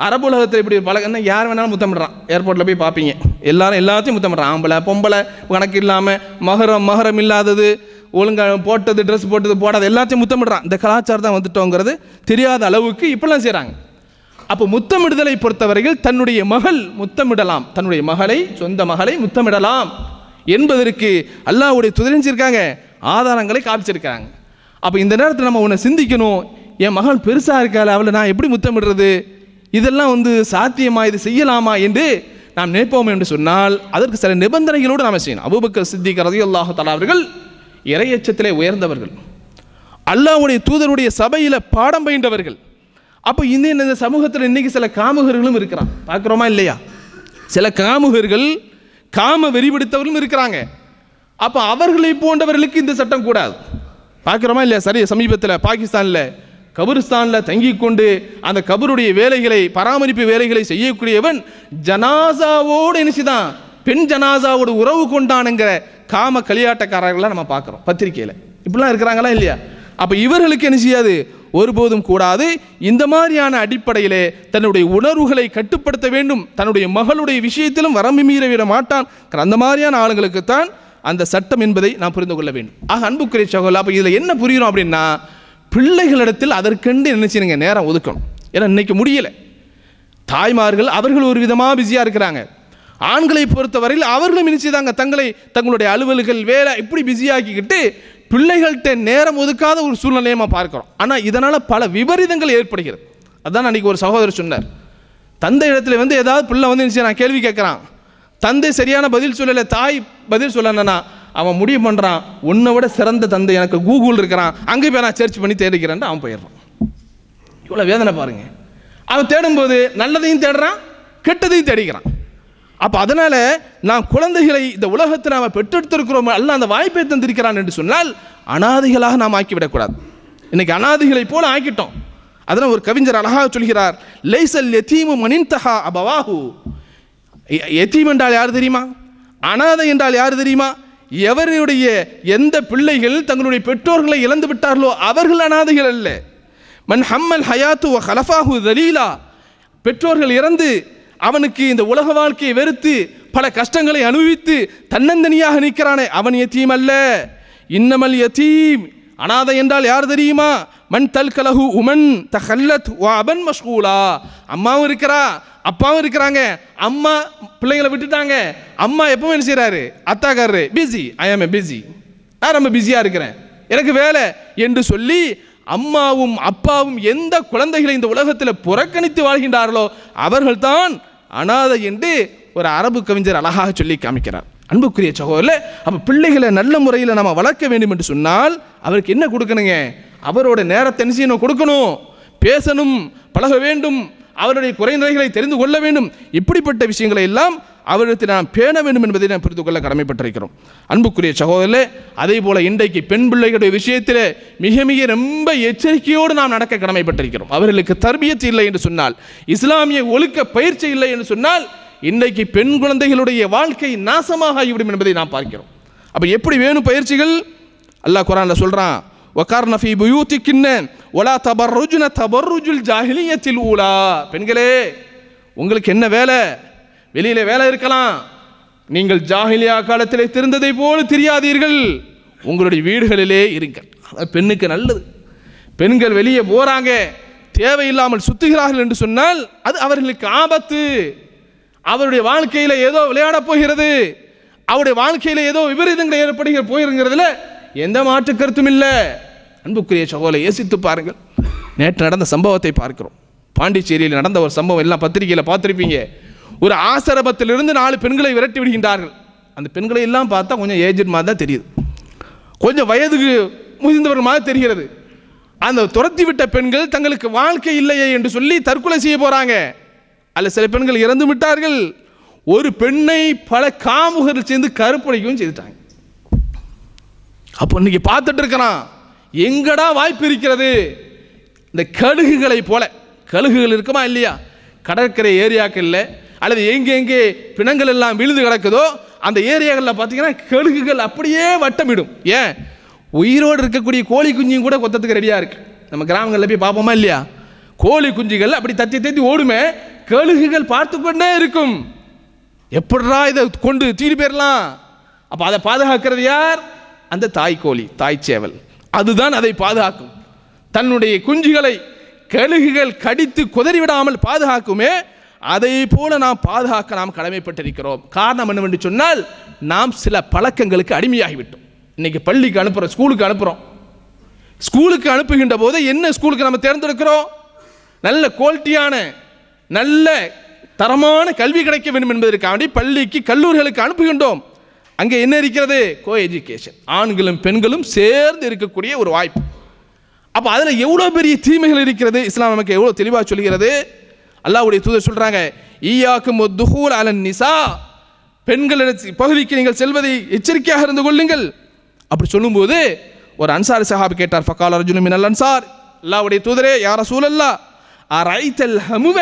அரபுலகத்தில் இப்படி பழகன்னா யார் வேணாலும் முத்தமிடுறான் ஏர்போர்ட்டில் போய் பார்ப்பீங்க எல்லாரும் எல்லாத்தையும் முத்தமிடுறான் ஆம்பளை பொம்பளை கணக்கு இல்லாமல் மகரம் மகரம் இல்லாதது ஒழுங்காக போட்டது ட்ரெஸ் போட்டது போடாது எல்லாத்தையும் முத்தமிடுறான் இந்த கலாச்சாரம் தான் வந்துட்டோங்கிறது தெரியாத அளவுக்கு இப்பெல்லாம் செய்கிறாங்க அப்போ முத்தமிடுதலை பொறுத்தவரையில் தன்னுடைய மகள் முத்தமிடலாம் தன்னுடைய மகளை சொந்த மகளை முத்தமிடலாம் என்பதற்கு அல்லாவுடைய துதிரிஞ்சிருக்காங்க ஆதாரங்களை காமிச்சிருக்காங்க அப்போ இந்த நேரத்தில் நம்ம உன்னை சிந்திக்கணும் என் மகள் பெருசாக இருக்காள் அவளை நான் எப்படி முத்தமிடுறது இதெல்லாம் வந்து சாத்தியமா இது செய்யலாமா என்று நாம் நினைப்போம் என்று சொன்னால் அதற்கு சில நிபந்தனைகளோடு நாம் செய்யணும் அபுபக்கர் சித்திக் ரதி அல்லாஹு தலா அவர்கள் இறையச்சத்திலே உயர்ந்தவர்கள் அல்லாவுடைய தூதருடைய சபையில் பாடம் பயின்றவர்கள் அப்போ இந்த இந்த சமூகத்தில் இன்றைக்கி சில காமுகர்களும் இருக்கிறான் பார்க்குறோமா இல்லையா சில காமுகர்கள் காம வெறிபிடித்தவர்களும் இருக்கிறாங்க அப்போ அவர்களை போன்றவர்களுக்கு இந்த சட்டம் கூடாது பார்க்குறோமா இல்லையா சரி சமீபத்தில் பாகிஸ்தானில் கபிரிஸ்தானில் தங்கி கொண்டு அந்த கபருடைய வேலைகளை பராமரிப்பு வேலைகளை செய்யக்கூடியவன் ஜனாசாவோடு நினைச்சுதான் பெண் ஜனாசாவோடு உறவு கொண்டானுங்கிற காம களியாட்டக்காரர்களாக நம்ம பார்க்குறோம் பத்திரிகையில் இப்படிலாம் இருக்கிறாங்களா இல்லையா அப்போ இவர்களுக்கு என்ன செய்யாது ஒருபோதும் கூடாது இந்த மாதிரியான அடிப்படையிலே தன்னுடைய உணர்வுகளை கட்டுப்படுத்த வேண்டும் தன்னுடைய மகளுடைய விஷயத்திலும் வரம்பு மீற விட மாட்டான் அந்த மாதிரியான ஆளுங்களுக்குத்தான் அந்த சட்டம் என்பதை நாம் புரிந்து கொள்ள வேண்டும் ஆக அன்புக்குரிய சகோதரர் அப்போ இதில் என்ன புரியும் அப்படின்னா பிள்ளைகளிடத்தில் அதற்கெண்டு நினைச்சிருங்க நேரம் ஒதுக்கணும் ஏன்னா இன்றைக்கி முடியலை தாய்மார்கள் அவர்கள் ஒரு விதமாக பிஸியாக இருக்கிறாங்க ஆண்களை பொறுத்தவரையில் அவர்களும் தாங்க தங்களை தங்களுடைய அலுவல்கள் வேலை இப்படி பிஸியாக்கிக்கிட்டு பிள்ளைகள்கிட்ட நேரம் ஒதுக்காத ஒரு சூழ்நிலையமாக பார்க்குறோம் ஆனால் இதனால் பல விபரீதங்கள் ஏற்படுகிறது அதான் அன்றைக்கி ஒரு சகோதரர் சொன்னார் தந்தை இடத்துல வந்து ஏதாவது பிள்ளை வந்து நினச்சி நான் கேள்வி கேட்குறான் தந்தை சரியான பதில் சொல்லலை தாய் பதில் சொல்லணும்னா அவன் முடிவு பண்ணுறான் உன்னை விட சிறந்த தந்தை எனக்கு கூகுள் இருக்கிறான் அங்கே போய் நான் சர்ச் பண்ணி தேடிக்கிறேன்ட்டு அவன் போயிடுறான் இவ்வளோ வேதனை பாருங்க அவன் தேடும்போது நல்லதையும் தேடுறான் கெட்டதையும் தேடிக்கிறான் அப்போ அதனால் நான் குழந்தைகளை இந்த உலகத்தை நாம் பெற்றெடுத்திருக்கிறோம் அல்ல அந்த வாய்ப்பை தந்திருக்கிறான் என்று சொன்னால் அனாதிகளாக நாம் ஆக்கிவிடக்கூடாது இன்னைக்கு அனாதிகளை போல ஆக்கிட்டோம் அதனால் ஒரு கவிஞர் அழகாக சொல்கிறார் லேசல் எத்தீமு மனிந்தஹா அபவாஹு எத்தீம் என்றால் யார் தெரியுமா அனாதை என்றால் யார் தெரியுமா எவருடைய எந்த பிள்ளைகள் தங்களுடைய பெற்றோர்களை இழந்து விட்டார்களோ அவர்கள் அனாதைகள் அல்ல மன் ஹம்மல் ஹயாத்து ஒ ஹலஃபாஹு தலீலா பெற்றோர்கள் இறந்து அவனுக்கு இந்த உலக வாழ்க்கையை வெறுத்து பல கஷ்டங்களை அனுபவித்து தன்னந்தனியாக நிற்கிறானே அவன் எத்தீம் அல்ல இன்னமல் எத்தீம் அனாதை என்றால் யார் தெரியுமா மண் தல் கலகு உமன் த ஹல்லத் அபன் மஷ்கூலா அம்மாவும் இருக்கிறா அப்பாவும் இருக்கிறாங்க அம்மா பிள்ளைங்களை விட்டுட்டாங்க அம்மா எப்பவும் என்ன செய்கிறாரு அத்தாக்காரரு பிஸி ஐ ஆம் ஏ பிஸி நான் ரொம்ப பிஸியாக இருக்கிறேன் எனக்கு வேலை என்று சொல்லி அம்மாவும் அப்பாவும் எந்த குழந்தைகளை இந்த உலகத்தில் புறக்கணித்து வாழ்கின்றார்களோ அவர்கள்தான் அனாதை என்று ஒரு அரபு கவிஞர் அழகாக சொல்லி காமிக்கிறார் அன்புக்குரிய சகோதரில் அப்போ பிள்ளைகளை நல்ல முறையில் நம்ம வளர்க்க வேண்டும் என்று சொன்னால் அவருக்கு என்ன கொடுக்கணுங்க அவரோட நேரத்தை என்ன கொடுக்கணும் பேசணும் பழக வேண்டும் அவருடைய குறைநிலைகளை தெரிந்து கொள்ள வேண்டும் இப்படிப்பட்ட விஷயங்களை எல்லாம் அவரிடத்தில் நாம் பேண வேண்டும் என்பதை நாம் புரிந்து கொள்ள கடமைப்பட்டிருக்கிறோம் அன்புக்குரிய சகோதரில் அதே போல் இன்றைக்கு பெண் பிள்ளைகளுடைய விஷயத்தில் மிக மிக ரொம்ப எச்சரிக்கையோடு நாம் நடக்க கடமைப்பட்டிருக்கிறோம் அவர்களுக்கு தர்பியத்து இல்லை என்று சொன்னால் இஸ்லாமிய ஒழுக்க பயிற்சி இல்லை என்று சொன்னால் இன்றைக்கு பெண் குழந்தைகளுடைய வாழ்க்கை நாசமாக ஆகிவிடும் என்பதை நாம் பார்க்கிறோம் அப்போ எப்படி வேணும் பயிற்சிகள் அல்லாஹ் குரானில் சொல்கிறான் ஒக்கார் நஃபி புயூத்திக்கின்ன ஒலா தபர்ருஜுன தபர்ருஜுல் ஜாஹிலியத்தில் ஊலா பெண்களே உங்களுக்கு என்ன வேலை வெளியில் வேலை இருக்கலாம் நீங்கள் ஜாஹிலியா காலத்தில் திருந்ததை போல தெரியாதீர்கள் உங்களுடைய வீடுகளிலே இருங்கள் அதான் பெண்ணுக்கு நல்லது பெண்கள் வெளியே போகிறாங்க தேவையில்லாமல் சுத்துகிறார்கள் என்று சொன்னால் அது அவர்களுக்கு ஆபத்து அவருடைய வாழ்க்கையில் ஏதோ விளையாட போகிறது அவருடைய வாழ்க்கையில் ஏதோ விபரீதங்கள் ஏற்படுகிற போயிருங்கிறதுல எந்த மாற்று கருத்தும் இல்லை அன்புக்குரிய சகோலை யோசித்து பாருங்கள் நேற்று நடந்த சம்பவத்தை பார்க்கிறோம் பாண்டிச்சேரியில் நடந்த ஒரு சம்பவம் எல்லாம் பத்திரிகையில் பார்த்துருப்பீங்க ஒரு ஆசரபத்திலிருந்து நாலு பெண்களை விரட்டி விடுகின்றார்கள் அந்த பெண்களை எல்லாம் பார்த்தா கொஞ்சம் ஏஜென்ட் மாதிரி தான் தெரியுது கொஞ்சம் வயதுக்கு முதிர்ந்தவர் மாதிரி தெரிகிறது அந்த துரத்தி விட்ட பெண்கள் தங்களுக்கு வாழ்க்கை இல்லையே என்று சொல்லி தற்கொலை செய்ய போகிறாங்க அல்ல சில பெண்கள் இறந்து விட்டார்கள் ஒரு பெண்ணை பல காமுகர்கள் சேர்ந்து கருப்படைக்கவும் செய்துட்டாங்க அப்போ இன்னைக்கு பார்த்துட்டு இருக்கிறான் எங்கடா வாய்ப்பு இருக்கிறது இந்த கழுகுகளை போல கழுகுகள் இருக்குமா இல்லையா கடற்கரை ஏரியாக்கள் அல்லது எங்கெங்கே பிணங்கள் எல்லாம் விழுந்து கிடக்குதோ அந்த ஏரியாக்களில் பார்த்தீங்கன்னா கழுகுகள் அப்படியே வட்டமிடும் ஏன் உயிரோடு இருக்கக்கூடிய கோழி குஞ்சும் கூட கொத்தத்துக்கு ரெடியாக இருக்குது நம்ம கிராமங்களில் போய் பார்ப்போமா இல்லையா கோழி குஞ்சுகள் அப்படி தத்தி தத்தி ஓடுமே கழுகுகள் பார்த்து கொண்டே இருக்கும் எப்படா இதை கொண்டு தீடு போயிடலாம் அப்போ அதை பாதுகாக்கிறது யார் அந்த தாய் கோழி தாய் சேவல் அதுதான் அதை பாதுகாக்கும் தன்னுடைய குஞ்சுகளை கழுகுகள் கடித்து குதறிவிடாமல் பாதுகாக்குமே அதை போல நாம் பாதுகாக்க நாம் கடமைப்பட்டிருக்கிறோம் காரணம் என்னவென்று சொன்னால் நாம் சில பழக்கங்களுக்கு அடிமையாகிவிட்டோம் இன்னைக்கு பள்ளிக்கு அனுப்புகிறோம் ஸ்கூலுக்கு அனுப்புகிறோம் ஸ்கூலுக்கு அனுப்புகின்ற போது என்ன ஸ்கூலுக்கு நம்ம தேர்ந்தெடுக்கிறோம் நல்ல குவாலிட்டியான நல்ல தரமான கல்வி கிடைக்க வேண்டும் என்பதற்காக வேண்டி பள்ளிக்கு கல்லூரிகளுக்கு அனுப்புகின்றோம் அங்கே என்ன இருக்கிறது கோ எஜுகேஷன் ஆண்களும் பெண்களும் சேர்ந்து இருக்கக்கூடிய ஒரு வாய்ப்பு அப்போ அதில் எவ்வளோ பெரிய தீமைகள் இருக்கிறது இஸ்லாம் நமக்கு எவ்வளோ தெளிவாக சொல்கிறது அல்லாவுடைய தூதர் சொல்கிறாங்க ஈயாக்கும் துஹூல் அலன் நிசா பெண்கள் பகுதிக்கு நீங்கள் செல்வதை எச்சரிக்கையாக இருந்து கொள்ளுங்கள் அப்படி சொல்லும்போது ஒரு அன்சாரி சஹாப் கேட்டார் ஃபக்கால் அர்ஜுனுமின் அல் அன்சார் அல்லாவுடைய தூதரே யார சூழல்லா ஹமுவ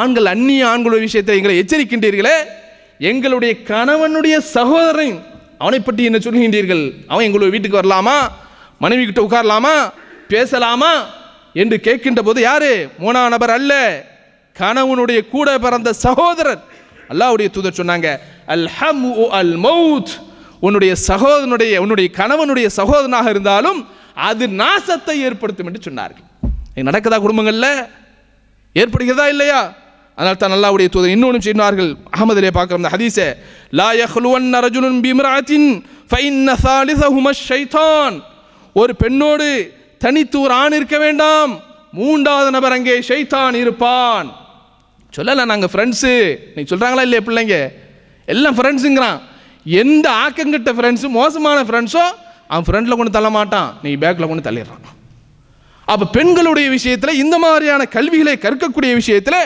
ஆண்கள் அந்நிய ஆண்களுடைய விஷயத்தை எங்களை எச்சரிக்கின்றீர்களே எங்களுடைய கணவனுடைய சகோதரன் அவனை பற்றி என்ன சொல்கின்றீர்கள் அவன் எங்களுடைய வீட்டுக்கு வரலாமா மனைவி கிட்ட உட்காரலாமா பேசலாமா என்று கேட்கின்ற போது யாரு மூணா நபர் அல்ல கணவனுடைய கூட பிறந்த சகோதரர் அல்லாவுடைய தூதர் சொன்னாங்க அல் ஹம் அல் மவுத் உன்னுடைய சகோதரனுடைய உன்னுடைய கணவனுடைய சகோதரனாக இருந்தாலும் அது நாசத்தை ஏற்படுத்தும் என்று சொன்னார்கள் நடக்குதா குடும்பங்களில் ஏற்படுகிறதா இல்லையா அதனால் தான் அல்லாவுடைய தூதர் இன்னொன்று சொன்னார்கள் அகமதிலே பார்க்குற அந்த ஹதீஸ லா யஹ்லுவன் அரஜுனன் பிம்ராத்தின் ஃபைன் ஹுமஸ் ஷைத்தான் ஒரு பெண்ணோடு தனித்து ஒரு ஆண் இருக்க வேண்டாம் மூன்றாவது நபர் அங்கே ஷைத்தான் இருப்பான் சொல்லலை நாங்கள் ஃப்ரெண்ட்ஸு நீங்கள் சொல்கிறாங்களா இல்லையா பிள்ளைங்க எல்லாம் ஃப்ரெண்ட்ஸுங்கிறான் எந்த ஆக்கங்கிட்ட ஃப்ரெண்ட்ஸு மோசமான ஃப்ரெண்ட்ஸோ அவன் ஃப்ரெண்டில் கொண்டு தள்ள மாட்டான் நீ பேக்கில் கொண்டு தள்ளிடுறான் அப்போ பெண்களுடைய விஷயத்தில் இந்த மாதிரியான கல்விகளை கற்கக்கூடிய விஷயத்தில்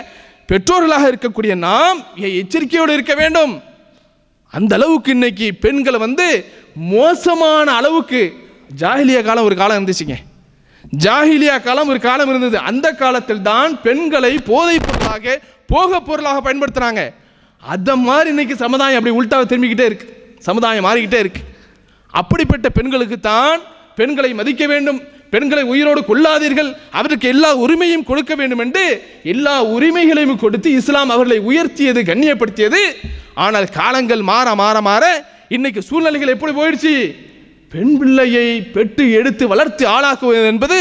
பெற்றோர்களாக இருக்கக்கூடிய நாம் எச்சரிக்கையோடு இருக்க வேண்டும் அந்த அளவுக்கு இன்னைக்கு பெண்களை வந்து மோசமான அளவுக்கு ஜாகிலியா காலம் ஒரு காலம் இருந்துச்சுங்க ஜாகிலியா காலம் ஒரு காலம் இருந்தது அந்த காலத்தில் தான் பெண்களை போதைப் பொருளாக போக பொருளாக பயன்படுத்துகிறாங்க அதை மாதிரி இன்னைக்கு சமுதாயம் அப்படி உள்டாக திரும்பிக்கிட்டே இருக்கு சமுதாயம் மாறிக்கிட்டே இருக்கு அப்படிப்பட்ட பெண்களுக்கு தான் பெண்களை மதிக்க வேண்டும் பெண்களை உயிரோடு கொள்ளாதீர்கள் அவருக்கு எல்லா உரிமையும் கொடுக்க வேண்டும் என்று எல்லா உரிமைகளையும் கொடுத்து இஸ்லாம் அவர்களை உயர்த்தியது கண்ணியப்படுத்தியது ஆனால் காலங்கள் மாற மாற மாற இன்னைக்கு சூழ்நிலைகள் எப்படி போயிடுச்சு பெண் பிள்ளையை பெற்று எடுத்து வளர்த்து ஆளாக்குவது என்பது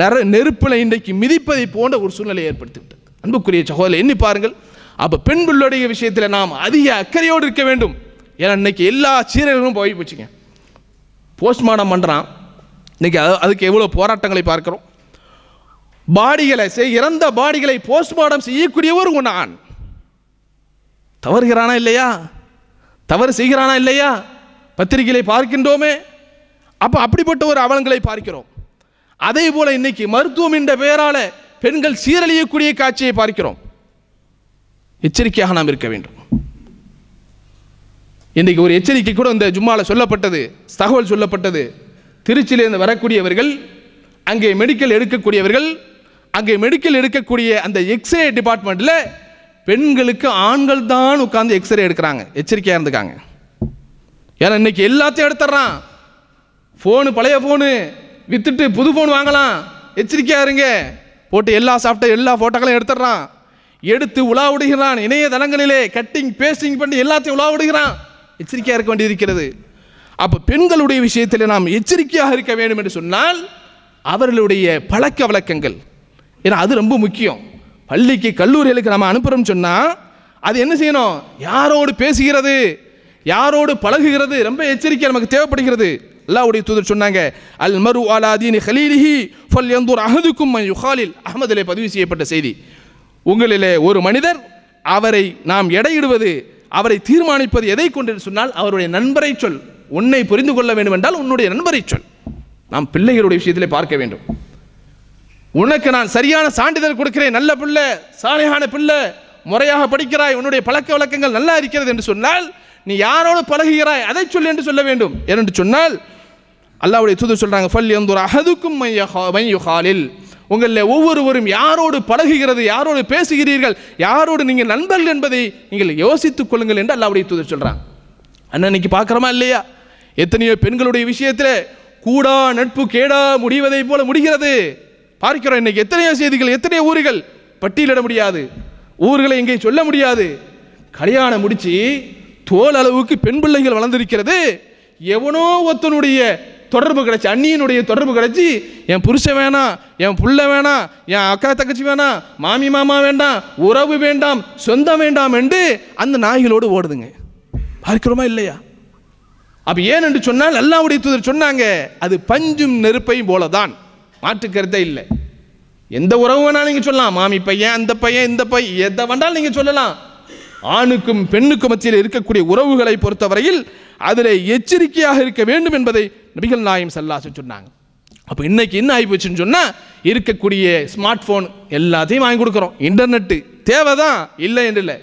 நர நெருப்பில் இன்றைக்கு மிதிப்பதை போன்ற ஒரு சூழ்நிலை ஏற்படுத்திவிட்டது அன்புக்குரிய சகோதரர் எண்ணி பாருங்கள் அப்போ பெண் பிள்ளையுடைய விஷயத்தில் நாம் அதிக அக்கறையோடு இருக்க வேண்டும் ஏன்னா இன்னைக்கு எல்லா சீரர்களும் போய் போச்சுங்க போஸ்ட்மார்ட்டம் பண்ணுறான் இன்றைக்கி அது அதுக்கு எவ்வளோ போராட்டங்களை பார்க்குறோம் பாடிகளை இறந்த பாடிகளை போஸ்ட்மார்ட்டம் செய்யக்கூடிய ஒரு நான் தவறுகிறானா இல்லையா தவறு செய்கிறானா இல்லையா பத்திரிகைகளை பார்க்கின்றோமே அப்போ அப்படிப்பட்ட ஒரு அவலங்களை பார்க்கிறோம் அதே போல் இன்னைக்கு மருத்துவம் என்ற பெயரால் பெண்கள் சீரழியக்கூடிய காட்சியை பார்க்கிறோம் எச்சரிக்கையாக நாம் இருக்க வேண்டும் இன்றைக்கு ஒரு எச்சரிக்கை கூட இந்த ஜும்மாவில் சொல்லப்பட்டது தகவல் சொல்லப்பட்டது திருச்சியிலிருந்து வரக்கூடியவர்கள் அங்கே மெடிக்கல் எடுக்கக்கூடியவர்கள் அங்கே மெடிக்கல் எடுக்கக்கூடிய அந்த எக்ஸ்ரே டிபார்ட்மெண்ட்டில் பெண்களுக்கு ஆண்கள் தான் உட்காந்து எக்ஸ்ரே எடுக்கிறாங்க எச்சரிக்கையாக இருந்துக்காங்க ஏன்னா இன்னைக்கு எல்லாத்தையும் எடுத்துட்றான் ஃபோனு பழைய ஃபோனு விற்றுட்டு புது ஃபோன் வாங்கலாம் எச்சரிக்கையாக இருங்க போட்டு எல்லா சாப்பிட்ட எல்லா ஃபோட்டோக்களையும் எடுத்துடுறான் எடுத்து உலா விடுகிறான் இணையதளங்களிலே கட்டிங் பேஸ்டிங் பண்ணி எல்லாத்தையும் உலா விடுகிறான் எச்சரிக்கையாக இருக்க வேண்டியிருக்கிறது அப்போ பெண்களுடைய விஷயத்தில் நாம் எச்சரிக்கையாக இருக்க வேண்டும் என்று சொன்னால் அவர்களுடைய பழக்க வழக்கங்கள் ஏன்னா அது ரொம்ப முக்கியம் பள்ளிக்கு கல்லூரிகளுக்கு நம்ம அனுப்புகிறோம்னு சொன்னால் அது என்ன செய்யணும் யாரோடு பேசுகிறது யாரோடு பழகுகிறது ரொம்ப எச்சரிக்கை நமக்கு தேவைப்படுகிறது அல்லாவுடைய தூதர் சொன்னாங்க அல் மரு அலாதீன் ஹலீலிஹி ஃபல் எந்தூர் அஹதுக்கும் யுஹாலில் அகமதிலே பதிவு செய்யப்பட்ட செய்தி உங்களிலே ஒரு மனிதர் அவரை நாம் எடையிடுவது அவரை தீர்மானிப்பது எதை கொண்டு சொன்னால் அவருடைய நண்பரை சொல் உன்னை புரிந்து கொள்ள வேண்டும் என்றால் உன்னுடைய நண்பரை சொல் நாம் பிள்ளைகளுடைய விஷயத்திலே பார்க்க வேண்டும் உனக்கு நான் சரியான சான்றிதழ் கொடுக்கிறேன் நல்ல பிள்ளை சாலையான பிள்ளை முறையாக படிக்கிறாய் உன்னுடைய பழக்க வழக்கங்கள் நல்லா இருக்கிறது என்று சொன்னால் நீ யாரோடு பழகுகிறாய் அதை சொல் என்று சொல்ல வேண்டும் என்று சொன்னால் அல்லாவுடைய தூது சொல்கிறாங்க ஃபல் எந்தூர் அகதுக்கும் மையுகாலில் உங்களில் ஒவ்வொருவரும் யாரோடு பழகுகிறது யாரோடு பேசுகிறீர்கள் யாரோடு நீங்கள் நண்பர்கள் என்பதை நீங்கள் யோசித்துக் கொள்ளுங்கள் என்று அல்லாவுடைய தூது சொல்கிறாங்க அண்ணன் இன்னைக்கு பார்க்குறோமா இல்லையா எத்தனையோ பெண்களுடைய விஷயத்தில் கூடா நட்பு கேடா முடிவதை போல முடிகிறது பார்க்கிறோம் இன்னைக்கு எத்தனையோ செய்திகள் எத்தனையோ ஊர்கள் பட்டியலிட முடியாது ஊர்களை எங்கே சொல்ல முடியாது கல்யாணம் முடிச்சு தோல் அளவுக்கு பெண் பிள்ளைகள் வளர்ந்திருக்கிறது எவனோ ஒருத்தனுடைய தொடர்பு கிடைச்சி அண்ணியனுடைய தொடர்பு கிடைச்சி என் புருஷன் வேணாம் என் புள்ள வேணாம் என் அக்கா தங்கச்சி வேணாம் மாமி மாமா வேண்டாம் உறவு வேண்டாம் சொந்தம் வேண்டாம் என்று அந்த நாய்களோடு ஓடுதுங்க பார்க்கிறோமா இல்லையா அப்போ ஏன் என்று சொன்னால் அல்லாவுடைய தூதர் சொன்னாங்க அது பஞ்சும் நெருப்பையும் போல தான் மாற்றுக்கருத்தே இல்லை எந்த உறவு வேணாலும் நீங்கள் சொல்லலாம் மாமி பையன் அந்த பையன் இந்த பையன் எதை வேண்டாலும் நீங்கள் சொல்லலாம் ஆணுக்கும் பெண்ணுக்கும் மத்தியில் இருக்கக்கூடிய உறவுகளை பொறுத்தவரையில் அதில் எச்சரிக்கையாக இருக்க வேண்டும் என்பதை நபிகள் நாயம் சல்லாசு சொன்னாங்க அப்போ இன்றைக்கி என்ன ஆகிப்போச்சுன்னு சொன்னால் இருக்கக்கூடிய ஸ்மார்ட் ஃபோன் எல்லாத்தையும் வாங்கி கொடுக்குறோம் இன்டர்நெட்டு தேவை தான் இல்லை என்று இல்லை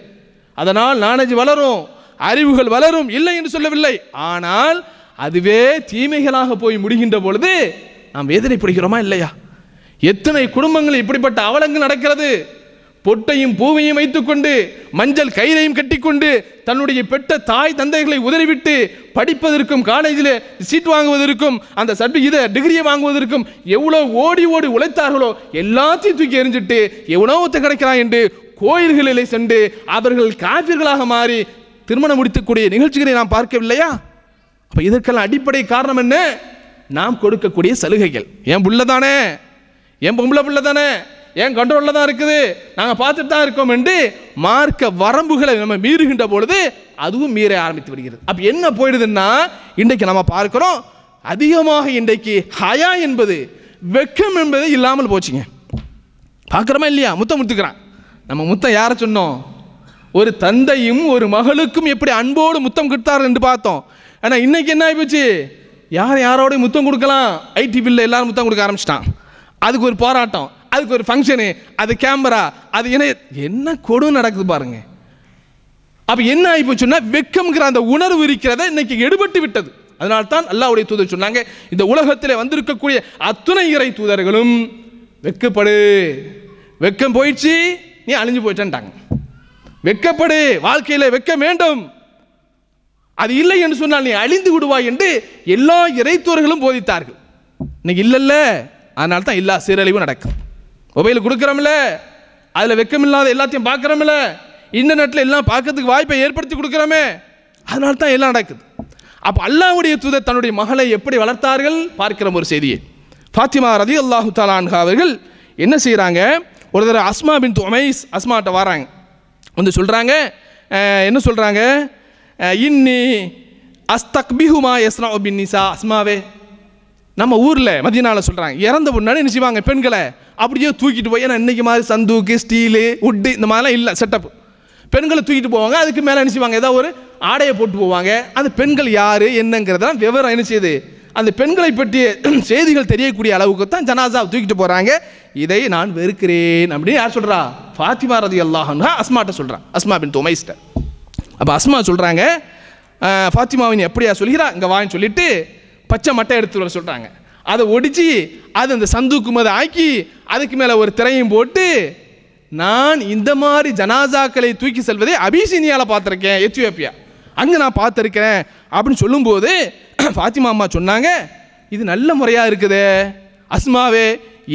அதனால் நாலேஜ் வளரும் அறிவுகள் வளரும் இல்லை என்று சொல்லவில்லை ஆனால் அதுவே தீமைகளாக போய் முடிகின்ற பொழுது நாம் வேதனைப்படுகிறோமா இல்லையா எத்தனை குடும்பங்கள் இப்படிப்பட்ட அவலங்கள் நடக்கிறது பொட்டையும் பூவையும் வைத்துக்கொண்டு மஞ்சள் கயிறையும் கட்டிக்கொண்டு தன்னுடைய பெற்ற தாய் தந்தைகளை உதறிவிட்டு படிப்பதற்கும் காலேஜில் சீட் வாங்குவதற்கும் அந்த சர்டிஃபிகேட் இதை டிகிரியை வாங்குவதற்கும் எவ்வளோ ஓடி ஓடி உழைத்தார்களோ எல்லாத்தையும் தூக்கி எறிஞ்சிட்டு எவ்வளோ கிடைக்கிறான் என்று கோயில்களிலே சென்று அவர்கள் காவிர்களாக மாறி திருமணம் முடித்துக்கூடிய நிகழ்ச்சிகளை நாம் பார்க்கவில்லையா அப்போ இதற்கெல்லாம் அடிப்படை காரணம் என்ன நாம் கொடுக்கக்கூடிய சலுகைகள் என் புள்ளதானே என் பொம்பளை புள்ள தானே என் கண்ட்ரோலில் தான் இருக்குது நாங்கள் பார்த்துட்டு தான் இருக்கோம் என்று மார்க்க வரம்புகளை நம்ம மீறுகின்ற பொழுது அதுவும் மீற ஆரம்பித்து விடுகிறது அப்போ என்ன போயிடுதுன்னா இன்றைக்கு நம்ம பார்க்குறோம் அதிகமாக இன்றைக்கு ஹயா என்பது வெக்கம் என்பது இல்லாமல் போச்சுங்க பார்க்குறோமா இல்லையா முத்தம் முத்துக்கிறான் நம்ம முத்தம் யாரை சொன்னோம் ஒரு தந்தையும் ஒரு மகளுக்கும் எப்படி அன்போடு முத்தம் கொடுத்தார்கள் என்று பார்த்தோம் ஆனால் இன்றைக்கி என்ன ஆகிப்போச்சு யார் யாரோடய முத்தம் கொடுக்கலாம் ஐடி பில்லில் எல்லோரும் முத்தம் கொடுக்க ஆரம்பிச்சிட்டான் அதுக்கு ஒரு போராட்டம் அதுக்கு ஒரு ஃபங்க்ஷனு அது கேமரா அது என்ன என்ன கொடும் நடக்குது பாருங்க அப்போ என்ன ஆகிப்போச்சுன்னா வெக்கம்ங்கிற அந்த உணர்வு இருக்கிறத இன்னைக்கு எடுபட்டு விட்டது அதனால்தான் அல்லாவுடைய தூதர் சொன்னாங்க இந்த உலகத்தில் வந்திருக்கக்கூடிய அத்துணை இறை தூதர்களும் வெக்கப்படு வெக்கம் போயிடுச்சு நீ அழிஞ்சு போயிட்டேன்ட்டாங்க வெக்கப்படு வாழ்க்கையில் வெக்க வேண்டும் அது இல்லை என்று சொன்னால் நீ அழிந்து விடுவாய் என்று எல்லா இறைத்தோர்களும் போதித்தார்கள் இன்னைக்கு இல்லைல்ல அதனால தான் எல்லா சீரழிவும் நடக்கும் மொபைல் கொடுக்குறோம்ல அதில் வெக்கமில்லாத எல்லாத்தையும் பார்க்குறோம்ல இன்டர்நெட்டில் எல்லாம் பார்க்கறதுக்கு வாய்ப்பை ஏற்படுத்தி கொடுக்குறோமே அதனால தான் எல்லாம் நடக்குது அப்போ அல்லாவுடைய தூதர் தன்னுடைய மகளை எப்படி வளர்த்தார்கள் பார்க்கிற ஒரு செய்தியை ஃபாத்திமா ரதி அல்லாஹு தாலான்ஹா அவர்கள் என்ன செய்கிறாங்க ஒரு தடவை அஸ்மா பின் துமைஸ் அஸ்மாட்ட வராங்க வந்து சொல்கிறாங்க என்ன சொல்கிறாங்க இன்னி அஸ்தக் எஸ்ரா பின் நிசா அஸ்மாவே நம்ம ஊரில் மதியனால் சொல்கிறாங்க இறந்த பொண்ணு என்ன செய்வாங்க பெண்களை அப்படியே தூக்கிட்டு போய் ஏன்னா இன்றைக்கி மாதிரி சந்தூக்கு ஸ்டீலு உட்டு இந்த மாதிரிலாம் இல்லை செட்டப் பெண்களை தூக்கிட்டு போவாங்க அதுக்கு மேலே என்ன செய்வாங்க ஏதாவது ஒரு ஆடையை போட்டு போவாங்க அந்த பெண்கள் யார் என்னங்கிறதெல்லாம் விவரம் என்ன செய்யுது அந்த பெண்களை பற்றிய செய்திகள் தெரியக்கூடிய அளவுக்கு தான் ஜனாசா தூக்கிட்டு போகிறாங்க இதை நான் வெறுக்கிறேன் அப்படின்னு யார் சொல்கிறா ஃபாத்திமா ரதி அல்லாஹன்னா அஸ்மாட்ட சொல்கிறான் அஸ்மா பின் துமைஸ்ட அப்போ அஸ்மா சொல்கிறாங்க ஃபாத்திமாவின் எப்படியா சொல்கிறா இங்கே வான்னு சொல்லிட்டு பச்சை மட்டை எடுத்து வர சொல்கிறாங்க அதை ஒடிச்சு அது அந்த சந்துக்கு மத ஆக்கி அதுக்கு மேலே ஒரு திரையும் போட்டு நான் இந்த மாதிரி ஜனாசாக்களை தூக்கி செல்வதை அபிசீனியாவில் பார்த்துருக்கேன் எத்தியோப்பியா அங்கே நான் பார்த்துருக்கேன் அப்படின்னு சொல்லும்போது ஃபாத்திமா அம்மா சொன்னாங்க இது நல்ல முறையாக இருக்குது அஸ்மாவே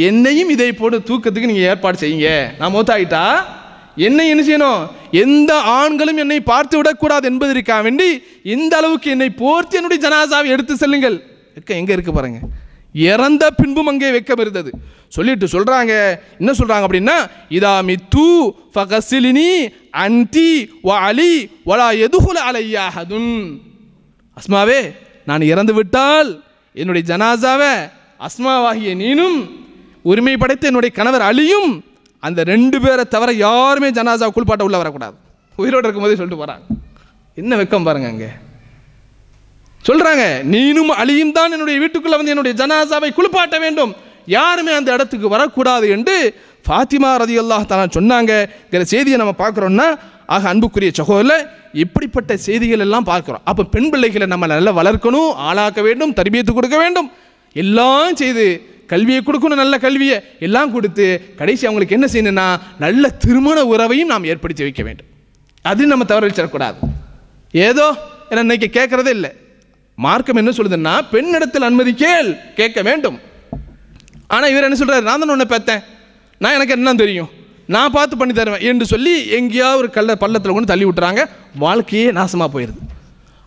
என்னையும் இதை போட்டு தூக்கத்துக்கு நீங்கள் ஏற்பாடு செய்யுங்க நான் மூத்தாயிட்டா என்னை என்ன செய்யணும் எந்த ஆண்களும் என்னை பார்த்து விடக்கூடாது என்பதற்காக வேண்டி இந்த அளவுக்கு என்னை போர்த்து என்னுடைய ஜனாசாவை எடுத்து செல்லுங்கள் வெக்கம் எங்கே இருக்குது பாருங்க இறந்த பின்பும் அங்கே வெக்கம் இருந்தது சொல்லிட்டு சொல்கிறாங்க என்ன சொல்கிறாங்க அப்படின்னா இதா மித்து ஃபகசிலினி அன்டி வா அலி வலா எதுகுல அலையாஹதுன் அஸ்மாவே நான் இறந்து விட்டால் என்னுடைய ஜனாசாவை அஸ்மாவாகிய நீனும் உரிமை படைத்த என்னுடைய கணவர் அழியும் அந்த ரெண்டு பேரை தவிர யாருமே ஜனாசா குளிப்பாட்ட உள்ளே வரக்கூடாது உயிரோடு இருக்கும்போதே சொல்லிட்டு போகிறாங்க என்ன வெக்கம் பாருங்க அங்கே சொல்கிறாங்க நீனும் அழியும் தான் என்னுடைய வீட்டுக்குள்ளே வந்து என்னுடைய ஜனாசாவை குளிப்பாட்ட வேண்டும் யாருமே அந்த இடத்துக்கு வரக்கூடாது என்று ஃபாத்திமா ரதி அல்லாஹ் சொன்னாங்க இந்த செய்தியை நம்ம பார்க்குறோன்னா ஆக அன்புக்குரிய சகோதரில் இப்படிப்பட்ட செய்திகள் எல்லாம் பார்க்குறோம் அப்போ பெண் பிள்ளைகளை நம்ம நல்லா வளர்க்கணும் ஆளாக்க வேண்டும் தரபியத்து கொடுக்க வேண்டும் எல்லாம் செய்து கல்வியை கொடுக்கணும் நல்ல கல்வியை எல்லாம் கொடுத்து கடைசி அவங்களுக்கு என்ன செய்யணும்னா நல்ல திருமண உறவையும் நாம் ஏற்படுத்தி வைக்க வேண்டும் அது நம்ம தவற வச்சிடக்கூடாது ஏதோ என்ன இன்னைக்கு கேட்குறதே இல்லை மார்க்கம் என்ன சொல்லுதுன்னா பெண்ணிடத்தில் அனுமதி கேள் கேட்க வேண்டும் ஆனால் இவர் என்ன சொல்கிறார் நான் தான் ஒன்று பார்த்தேன் நான் எனக்கு என்ன தெரியும் நான் பார்த்து பண்ணி தருவேன் என்று சொல்லி எங்கேயாவது ஒரு கல்ல பள்ளத்தில் கொண்டு தள்ளி விட்டுறாங்க வாழ்க்கையே நாசமாக போயிடுது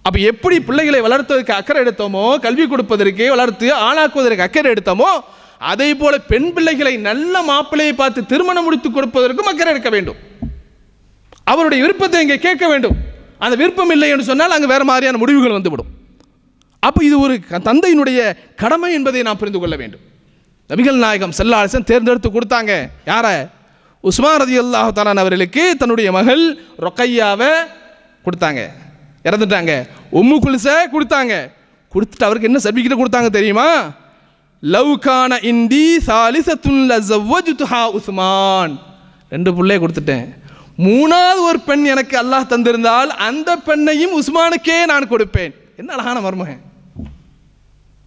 அப்போ எப்படி பிள்ளைகளை வளர்த்ததற்கு அக்கறை எடுத்தோமோ கல்வி கொடுப்பதற்கு வளர்த்து ஆளாக்குவதற்கு அக்கறை எடுத்தோமோ அதே போல பெண் பிள்ளைகளை நல்ல மாப்பிள்ளையை பார்த்து திருமணம் முடித்து கொடுப்பதற்கும் அக்கறை எடுக்க வேண்டும் அவருடைய விருப்பத்தை இங்கே கேட்க வேண்டும் அந்த விருப்பம் இல்லை என்று சொன்னால் அங்கே வேறு மாதிரியான முடிவுகள் வந்துவிடும் அப்போ இது ஒரு தந்தையினுடைய கடமை என்பதை நாம் புரிந்து கொள்ள வேண்டும் நபிகள் நாயகம் அரசன் தேர்ந்தெடுத்து கொடுத்தாங்க யாரை உஸ்மான் ரதி அல்லாஹு தாலான் அவர்களுக்கு தன்னுடைய மகள் ரொக்கையாவை கொடுத்தாங்க இறந்துட்டாங்க உம்மு குலிசை கொடுத்தாங்க கொடுத்துட்டு அவருக்கு என்ன சர்டிஃபிகேட் கொடுத்தாங்க தெரியுமா கான இந்தி சாலிசத்துல்லா உஸ்மான் ரெண்டு பிள்ளைய கொடுத்துட்டேன் மூணாவது ஒரு பெண் எனக்கு அல்லாஹ் தந்திருந்தால் அந்த பெண்ணையும் உஸ்மானுக்கே நான் கொடுப்பேன் என்ன அழகான மருமகன்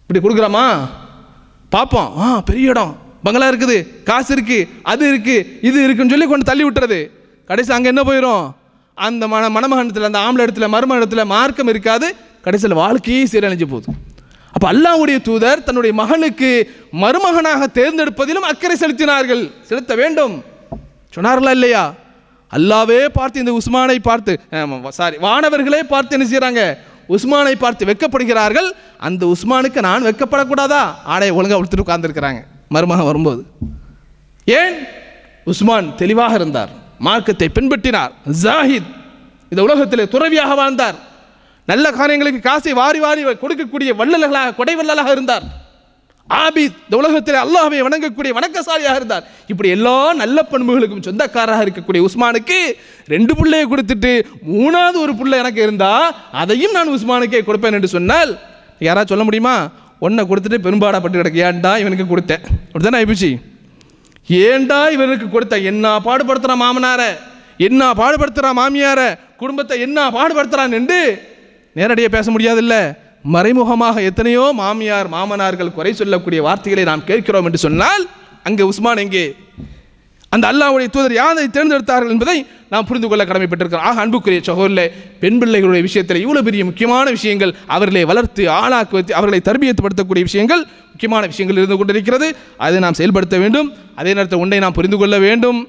இப்படி கொடுக்குறாமா பார்ப்போம் ஆ பெரிய இடம் பங்களா இருக்குது காசு இருக்குது அது இருக்குது இது இருக்குன்னு சொல்லி கொண்டு தள்ளி விட்டுறது கடைசி அங்கே என்ன போயிடும் அந்த மன மணமகனத்தில் அந்த ஆம்பளை இடத்துல மரும இடத்துல மார்க்கம் இருக்காது கடைசியில் வாழ்க்கையே சீரழிஞ்சு போகுது அப்போ அல்லாவுடைய தூதர் தன்னுடைய மகனுக்கு மருமகனாக தேர்ந்தெடுப்பதிலும் அக்கறை செலுத்தினார்கள் செலுத்த வேண்டும் சொன்னார்களா இல்லையா அல்லாவே பார்த்து இந்த உஸ்மானை பார்த்து சாரி வானவர்களே பார்த்து என்ன செய்கிறாங்க உஸ்மானை பார்த்து வெக்கப்படுகிறார்கள் அந்த உஸ்மானுக்கு நான் வெக்கப்படக்கூடாதா ஆடையை ஒழுங்காக உளுத்துட்டு உட்கார்ந்துருக்கிறாங்க மருமகன் வரும்போது ஏன் உஸ்மான் தெளிவாக இருந்தார் மார்க்கத்தை பின்பற்றினார் ஜாஹித் இந்த உலகத்திலே துறவியாக வாழ்ந்தார் நல்ல காரியங்களுக்கு காசை வாரி வாரி கொடுக்கக்கூடிய வள்ளல்களாக கொடை வள்ளலாக இருந்தார் ஆபித் இந்த உலகத்தில் அல்லாஹை வணங்கக்கூடிய வணக்கசாலியாக இருந்தார் இப்படி எல்லா நல்ல பண்புகளுக்கும் சொந்தக்காரராக இருக்கக்கூடிய உஸ்மானுக்கு ரெண்டு பிள்ளையை கொடுத்துட்டு மூணாவது ஒரு பிள்ளை எனக்கு இருந்தால் அதையும் நான் உஸ்மானுக்கே கொடுப்பேன் என்று சொன்னால் யாராவது சொல்ல முடியுமா ஒன்றை கொடுத்துட்டு பெரும்பாடாப்பட்டு கிடக்கு ஏன்டா இவனுக்கு கொடுத்தேன் அப்படி தானே ஆயிப்பிச்சு ஏண்டா இவனுக்கு கொடுத்த என்ன பாடுபடுத்துகிறான் மாமனார என்ன பாடுபடுத்துகிறான் மாமியார குடும்பத்தை என்ன பாடுபடுத்துறான் என்று நேரடியாக பேச முடியாதுல்ல மறைமுகமாக எத்தனையோ மாமியார் மாமனார்கள் குறை சொல்லக்கூடிய வார்த்தைகளை நாம் கேட்கிறோம் என்று சொன்னால் அங்கே உஸ்மான் எங்கே அந்த அல்லாவுடைய தூதர் யாரை தேர்ந்தெடுத்தார்கள் என்பதை நாம் புரிந்து கொள்ள கடமைப்பட்டிருக்கிறோம் ஆக அன்புக்குரிய சகோதரில் பெண் பிள்ளைகளுடைய விஷயத்தில் இவ்வளோ பெரிய முக்கியமான விஷயங்கள் அவர்களை வளர்த்து ஆளாக்குவத்து அவர்களை தர்பியத்துப்படுத்தக்கூடிய விஷயங்கள் முக்கியமான விஷயங்கள் இருந்து கொண்டிருக்கிறது அதை நாம் செயல்படுத்த வேண்டும் அதே நேரத்தில் ஒன்றை நாம் புரிந்து கொள்ள வேண்டும்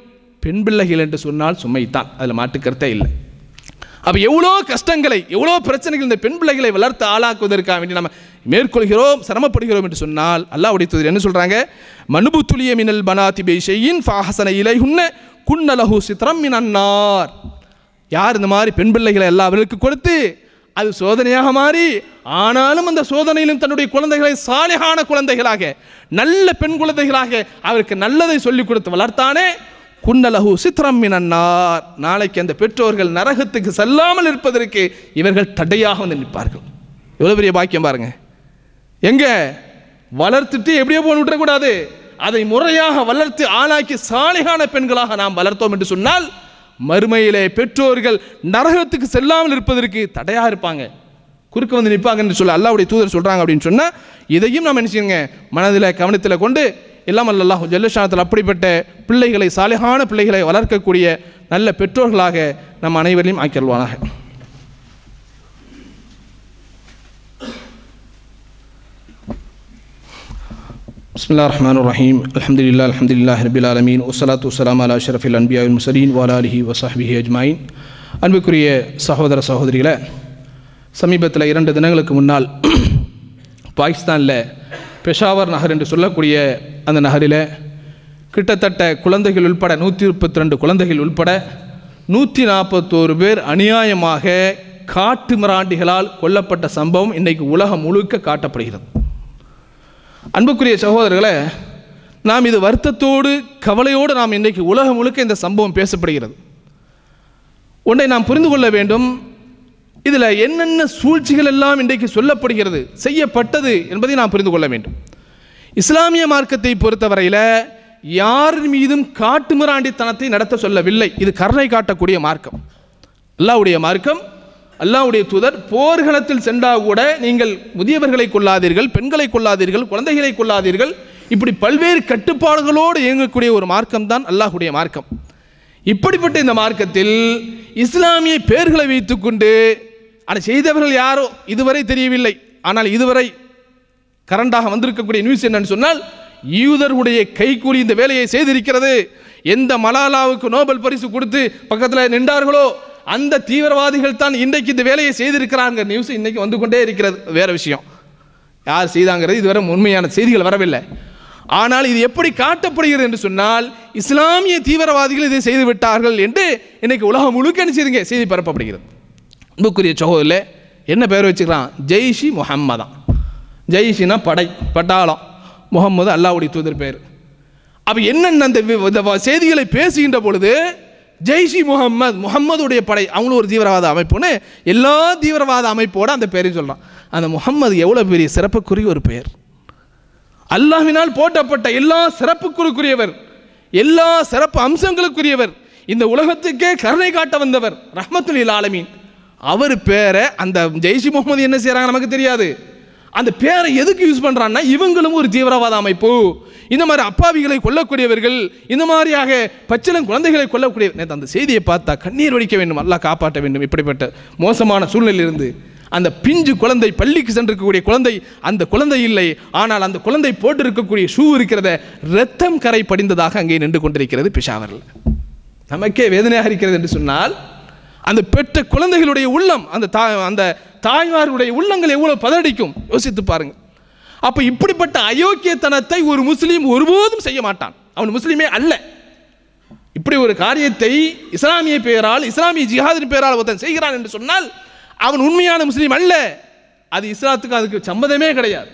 பெண் பிள்ளைகள் என்று சொன்னால் சுமைத்தான் அதில் மாட்டுக்கருத்தே இல்லை அப்போ எவ்வளோ கஷ்டங்களை எவ்வளோ பிரச்சனைகள் இந்த பெண் பிள்ளைகளை வளர்த்து ஆளாக்குவதற்காக வேண்டி நம்ம மேற்கொள்கிறோம் சிரமப்படுகிறோம் என்று சொன்னால் அல்லா தூதர் என்ன சொல்கிறாங்க துளிய மினல் பனாதி பேஷையின் ஃபாஹசன இலை உன்ன குன்னலகு சித்திரம் மினன்னார் யார் இந்த மாதிரி பெண் பிள்ளைகளை எல்லா அவர்களுக்கு கொடுத்து அது சோதனையாக மாறி ஆனாலும் அந்த சோதனையிலும் தன்னுடைய குழந்தைகளை சாலையான குழந்தைகளாக நல்ல பெண் குழந்தைகளாக அவருக்கு நல்லதை சொல்லிக் கொடுத்து வளர்த்தானே குன்னலகு சித்திரம் மினன்னார் நாளைக்கு அந்த பெற்றோர்கள் நரகத்துக்கு செல்லாமல் இருப்பதற்கு இவர்கள் தடையாக வந்து நிற்பார்கள் எவ்வளோ பெரிய பாக்கியம் பாருங்க எங்க வளர்த்துட்டு எப்படியோ போன விட்டுறக்கூடாது அதை முறையாக வளர்த்து ஆளாக்கி சாலைகான பெண்களாக நாம் வளர்த்தோம் என்று சொன்னால் மறுமையிலே பெற்றோர்கள் நரகத்துக்கு செல்லாமல் இருப்பதற்கு தடையாக இருப்பாங்க குறுக்க வந்து நிற்பாங்கன்னு சொல்ல அல்லாவுடைய தூதர் சொல்கிறாங்க அப்படின்னு சொன்னால் இதையும் நம்ம நினச்சிக்கோங்க மனதில் கவனத்தில் கொண்டு எல்லாம் அல்லாஹ் ஜல்லுஷானத்தில் அப்படிப்பட்ட பிள்ளைகளை சாலையான பிள்ளைகளை வளர்க்கக்கூடிய நல்ல பெற்றோர்களாக நம் அனைவரையும் ஆக்கிடுவானாக بسم ரஹ்மான் ரஹீம் அலமதுல்லா அலமதுல்லா لله அலமீன் لله رب அலா والصلاة والسلام على أشرف الأنبياء والمرسلين وعلى அன்புக்குரிய சகோதர சகோதரிகளை சமீபத்தில் இரண்டு தினங்களுக்கு முன்னால் பாகிஸ்தானில் பெஷாவர் நகர் என்று சொல்லக்கூடிய அந்த நகரில் கிட்டத்தட்ட குழந்தைகள் உள்பட நூற்றி முப்பத்தி ரெண்டு குழந்தைகள் உள்பட நூற்றி நாற்பத்தோரு பேர் அநியாயமாக காட்டு மிராண்டிகளால் கொல்லப்பட்ட சம்பவம் இன்றைக்கு உலகம் முழுக்க காட்டப்படுகிறது அன்புக்குரிய சகோதரர்களை நாம் இது வருத்தத்தோடு கவலையோடு நாம் இன்றைக்கு உலகம் முழுக்க இந்த சம்பவம் பேசப்படுகிறது ஒன்றை நாம் புரிந்து கொள்ள வேண்டும் இதில் என்னென்ன சூழ்ச்சிகள் எல்லாம் இன்றைக்கு சொல்லப்படுகிறது செய்யப்பட்டது என்பதை நாம் புரிந்து கொள்ள வேண்டும் இஸ்லாமிய மார்க்கத்தை பொறுத்தவரையில் யார் மீதும் காட்டு மிராண்டித்தனத்தை நடத்த சொல்லவில்லை இது கருணை காட்டக்கூடிய மார்க்கம் அல்லாவுடைய மார்க்கம் அல்லாவுடைய தூதர் போர்களத்தில் சென்றால் கூட நீங்கள் முதியவர்களை கொள்ளாதீர்கள் பெண்களை கொள்ளாதீர்கள் குழந்தைகளை கொள்ளாதீர்கள் இப்படி பல்வேறு கட்டுப்பாடுகளோடு இயங்கக்கூடிய ஒரு மார்க்கம் தான் அல்லாஹுடைய மார்க்கம் இப்படிப்பட்ட இந்த மார்க்கத்தில் இஸ்லாமிய பேர்களை வைத்துக்கொண்டு ஆனால் செய்தவர்கள் யாரோ இதுவரை தெரியவில்லை ஆனால் இதுவரை கரண்டாக வந்திருக்கக்கூடிய நியூஸ் என்னன்னு சொன்னால் யூதருடைய கைக்கூலி இந்த வேலையை செய்திருக்கிறது எந்த மலாலாவுக்கு நோபல் பரிசு கொடுத்து பக்கத்தில் நின்றார்களோ அந்த தீவிரவாதிகள் தான் இன்றைக்கு இந்த வேலையை செய்திருக்கிறாங்க நியூஸ் இன்றைக்கி வந்து கொண்டே இருக்கிறது வேறு விஷயம் யார் செய்தாங்கிறது இதுவரை உண்மையான செய்திகள் வரவில்லை ஆனால் இது எப்படி காட்டப்படுகிறது என்று சொன்னால் இஸ்லாமிய தீவிரவாதிகள் இதை செய்து விட்டார்கள் என்று இன்றைக்கு உலகம் முழுக்க செய்திங்க செய்தி பரப்பப்படுகிறது அன்புக்குரிய சகோதரில் என்ன பேர் வச்சுக்கிறான் ஜெய்ஷி முஹம்மதான் ஜெய்ஷினா படை பட்டாளம் முகம்மது அல்லாவுடைய தூதர் பேர் அப்போ என்னென்ன அந்த செய்திகளை பேசுகின்ற பொழுது ஜெய்ஷி முகம்மது முகம்மதுடைய படை அவங்களும் ஒரு தீவிரவாத அமைப்புன்னு எல்லா தீவிரவாத அமைப்போட அந்த பேரையும் சொல்கிறான் அந்த முகம்மது எவ்வளோ பெரிய சிறப்புக்குரிய ஒரு பெயர் அல்லாஹினால் போட்டப்பட்ட எல்லா சிறப்புக்குறுக்குரியவர் எல்லா சிறப்பு அம்சங்களுக்குரியவர் இந்த உலகத்துக்கே கருணை காட்ட வந்தவர் ரஹமத்துலில் ஆலமீன் அவர் பேரை அந்த ஜெய்ஷி முகமது என்ன செய்கிறாங்க நமக்கு தெரியாது அந்த பேரை எதுக்கு யூஸ் பண்ணுறான்னா இவங்களும் ஒரு தீவிரவாத அமைப்பு இந்த மாதிரி அப்பாவிகளை கொல்லக்கூடியவர்கள் இந்த மாதிரியாக பச்சளம் குழந்தைகளை கொல்லக்கூடிய நேற்று அந்த செய்தியை பார்த்தா கண்ணீர் வடிக்க வேண்டும் நல்லா காப்பாற்ற வேண்டும் இப்படிப்பட்ட மோசமான சூழ்நிலையிலிருந்து அந்த பிஞ்சு குழந்தை பள்ளிக்கு சென்றிருக்கக்கூடிய குழந்தை அந்த குழந்தை இல்லை ஆனால் அந்த குழந்தை போட்டிருக்கக்கூடிய ஷூ இருக்கிறத ரத்தம் கரை படிந்ததாக அங்கே நின்று கொண்டிருக்கிறது பிஷாவரில் நமக்கே வேதனையாக இருக்கிறது என்று சொன்னால் அந்த பெற்ற குழந்தைகளுடைய உள்ளம் அந்த தா அந்த தாய்மார்களுடைய உள்ளங்கள் எவ்வளோ பதடிக்கும் யோசித்து பாருங்கள் அப்போ இப்படிப்பட்ட அயோக்கியத்தனத்தை ஒரு முஸ்லீம் ஒருபோதும் செய்ய மாட்டான் அவன் முஸ்லீமே அல்ல இப்படி ஒரு காரியத்தை இஸ்லாமிய பெயரால் இஸ்லாமிய ஜிஹாதின் பெயரால் ஒருத்தன் செய்கிறான் என்று சொன்னால் அவன் உண்மையான முஸ்லீம் அல்ல அது இஸ்லாத்துக்கு அதுக்கு சம்மதமே கிடையாது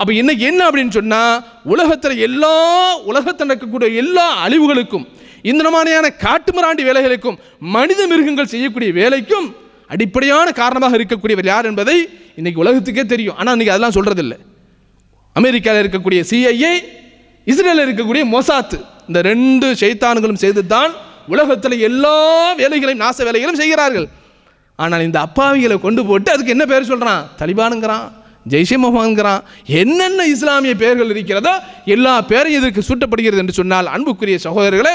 அப்போ இன்னைக்கு என்ன அப்படின்னு சொன்னால் உலகத்தில் எல்லா உலகத்தில் நடக்கக்கூடிய எல்லா அழிவுகளுக்கும் இந்த மாதிரியான மிராண்டி வேலைகளுக்கும் மனித மிருகங்கள் செய்யக்கூடிய வேலைக்கும் அடிப்படையான காரணமாக இருக்கக்கூடியவர் யார் என்பதை இன்றைக்கி உலகத்துக்கே தெரியும் ஆனால் இன்றைக்கி அதெல்லாம் சொல்கிறதில்ல அமெரிக்காவில் இருக்கக்கூடிய சிஐஏ இஸ்ரேலில் இருக்கக்கூடிய மொசாத்து இந்த ரெண்டு செய்தானுகளும் செய்து தான் உலகத்தில் எல்லா வேலைகளையும் நாச வேலைகளும் செய்கிறார்கள் ஆனால் இந்த அப்பாவிகளை கொண்டு போட்டு அதுக்கு என்ன பேர் சொல்கிறான் தலிபானுங்கிறான் ஜெய்ஷே முகமதுங்கிறான் என்னென்ன இஸ்லாமிய பெயர்கள் இருக்கிறதோ எல்லா பேரையும் இதற்கு சூட்டப்படுகிறது என்று சொன்னால் அன்புக்குரிய சகோதரர்களை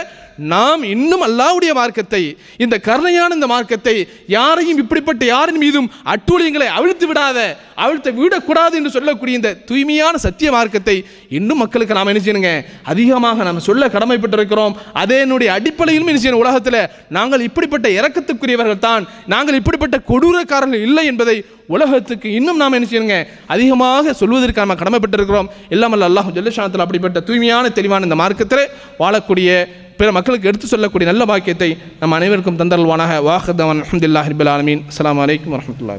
நாம் இன்னும் அல்லாவுடைய மார்க்கத்தை இந்த கருணையான இந்த மார்க்கத்தை யாரையும் இப்படிப்பட்ட யாரின் மீதும் அட்டூழியங்களை அவிழ்த்து விடாத அவிழ்த்து விடக்கூடாது என்று சொல்லக்கூடிய இந்த தூய்மையான சத்திய மார்க்கத்தை இன்னும் மக்களுக்கு நாம் என்ன செய்யணுங்க அதிகமாக நாம் சொல்ல கடமைப்பட்டிருக்கிறோம் அதே என்னுடைய அடிப்படையிலும் என்ன செய்யணும் உலகத்தில் நாங்கள் இப்படிப்பட்ட இறக்கத்துக்குரியவர்கள் தான் நாங்கள் இப்படிப்பட்ட கொடூரக்காரர்கள் இல்லை என்பதை உலகத்துக்கு இன்னும் நாம் என்ன செய்யணுங்க அதிகமாக சொல்வதற்கு நம்ம கடமைப்பட்டிருக்கிறோம் இல்லாமல் அல்லாஹ் ஜல்லஷானத்தில் அப்படிப்பட்ட தூய்மையான தெளிவான இந்த மார்க்கத்தில் வாழக்கூடிய பிற மக்களுக்கு எடுத்து சொல்லக்கூடிய நல்ல பாக்கியத்தை நம் அனைவருக்கும் தந்தல்வானாக வாஹதவன் அஹமதுல்லாஹிபுல் ஆலமீன் அலாம் வலைக்கம் வரமத்துல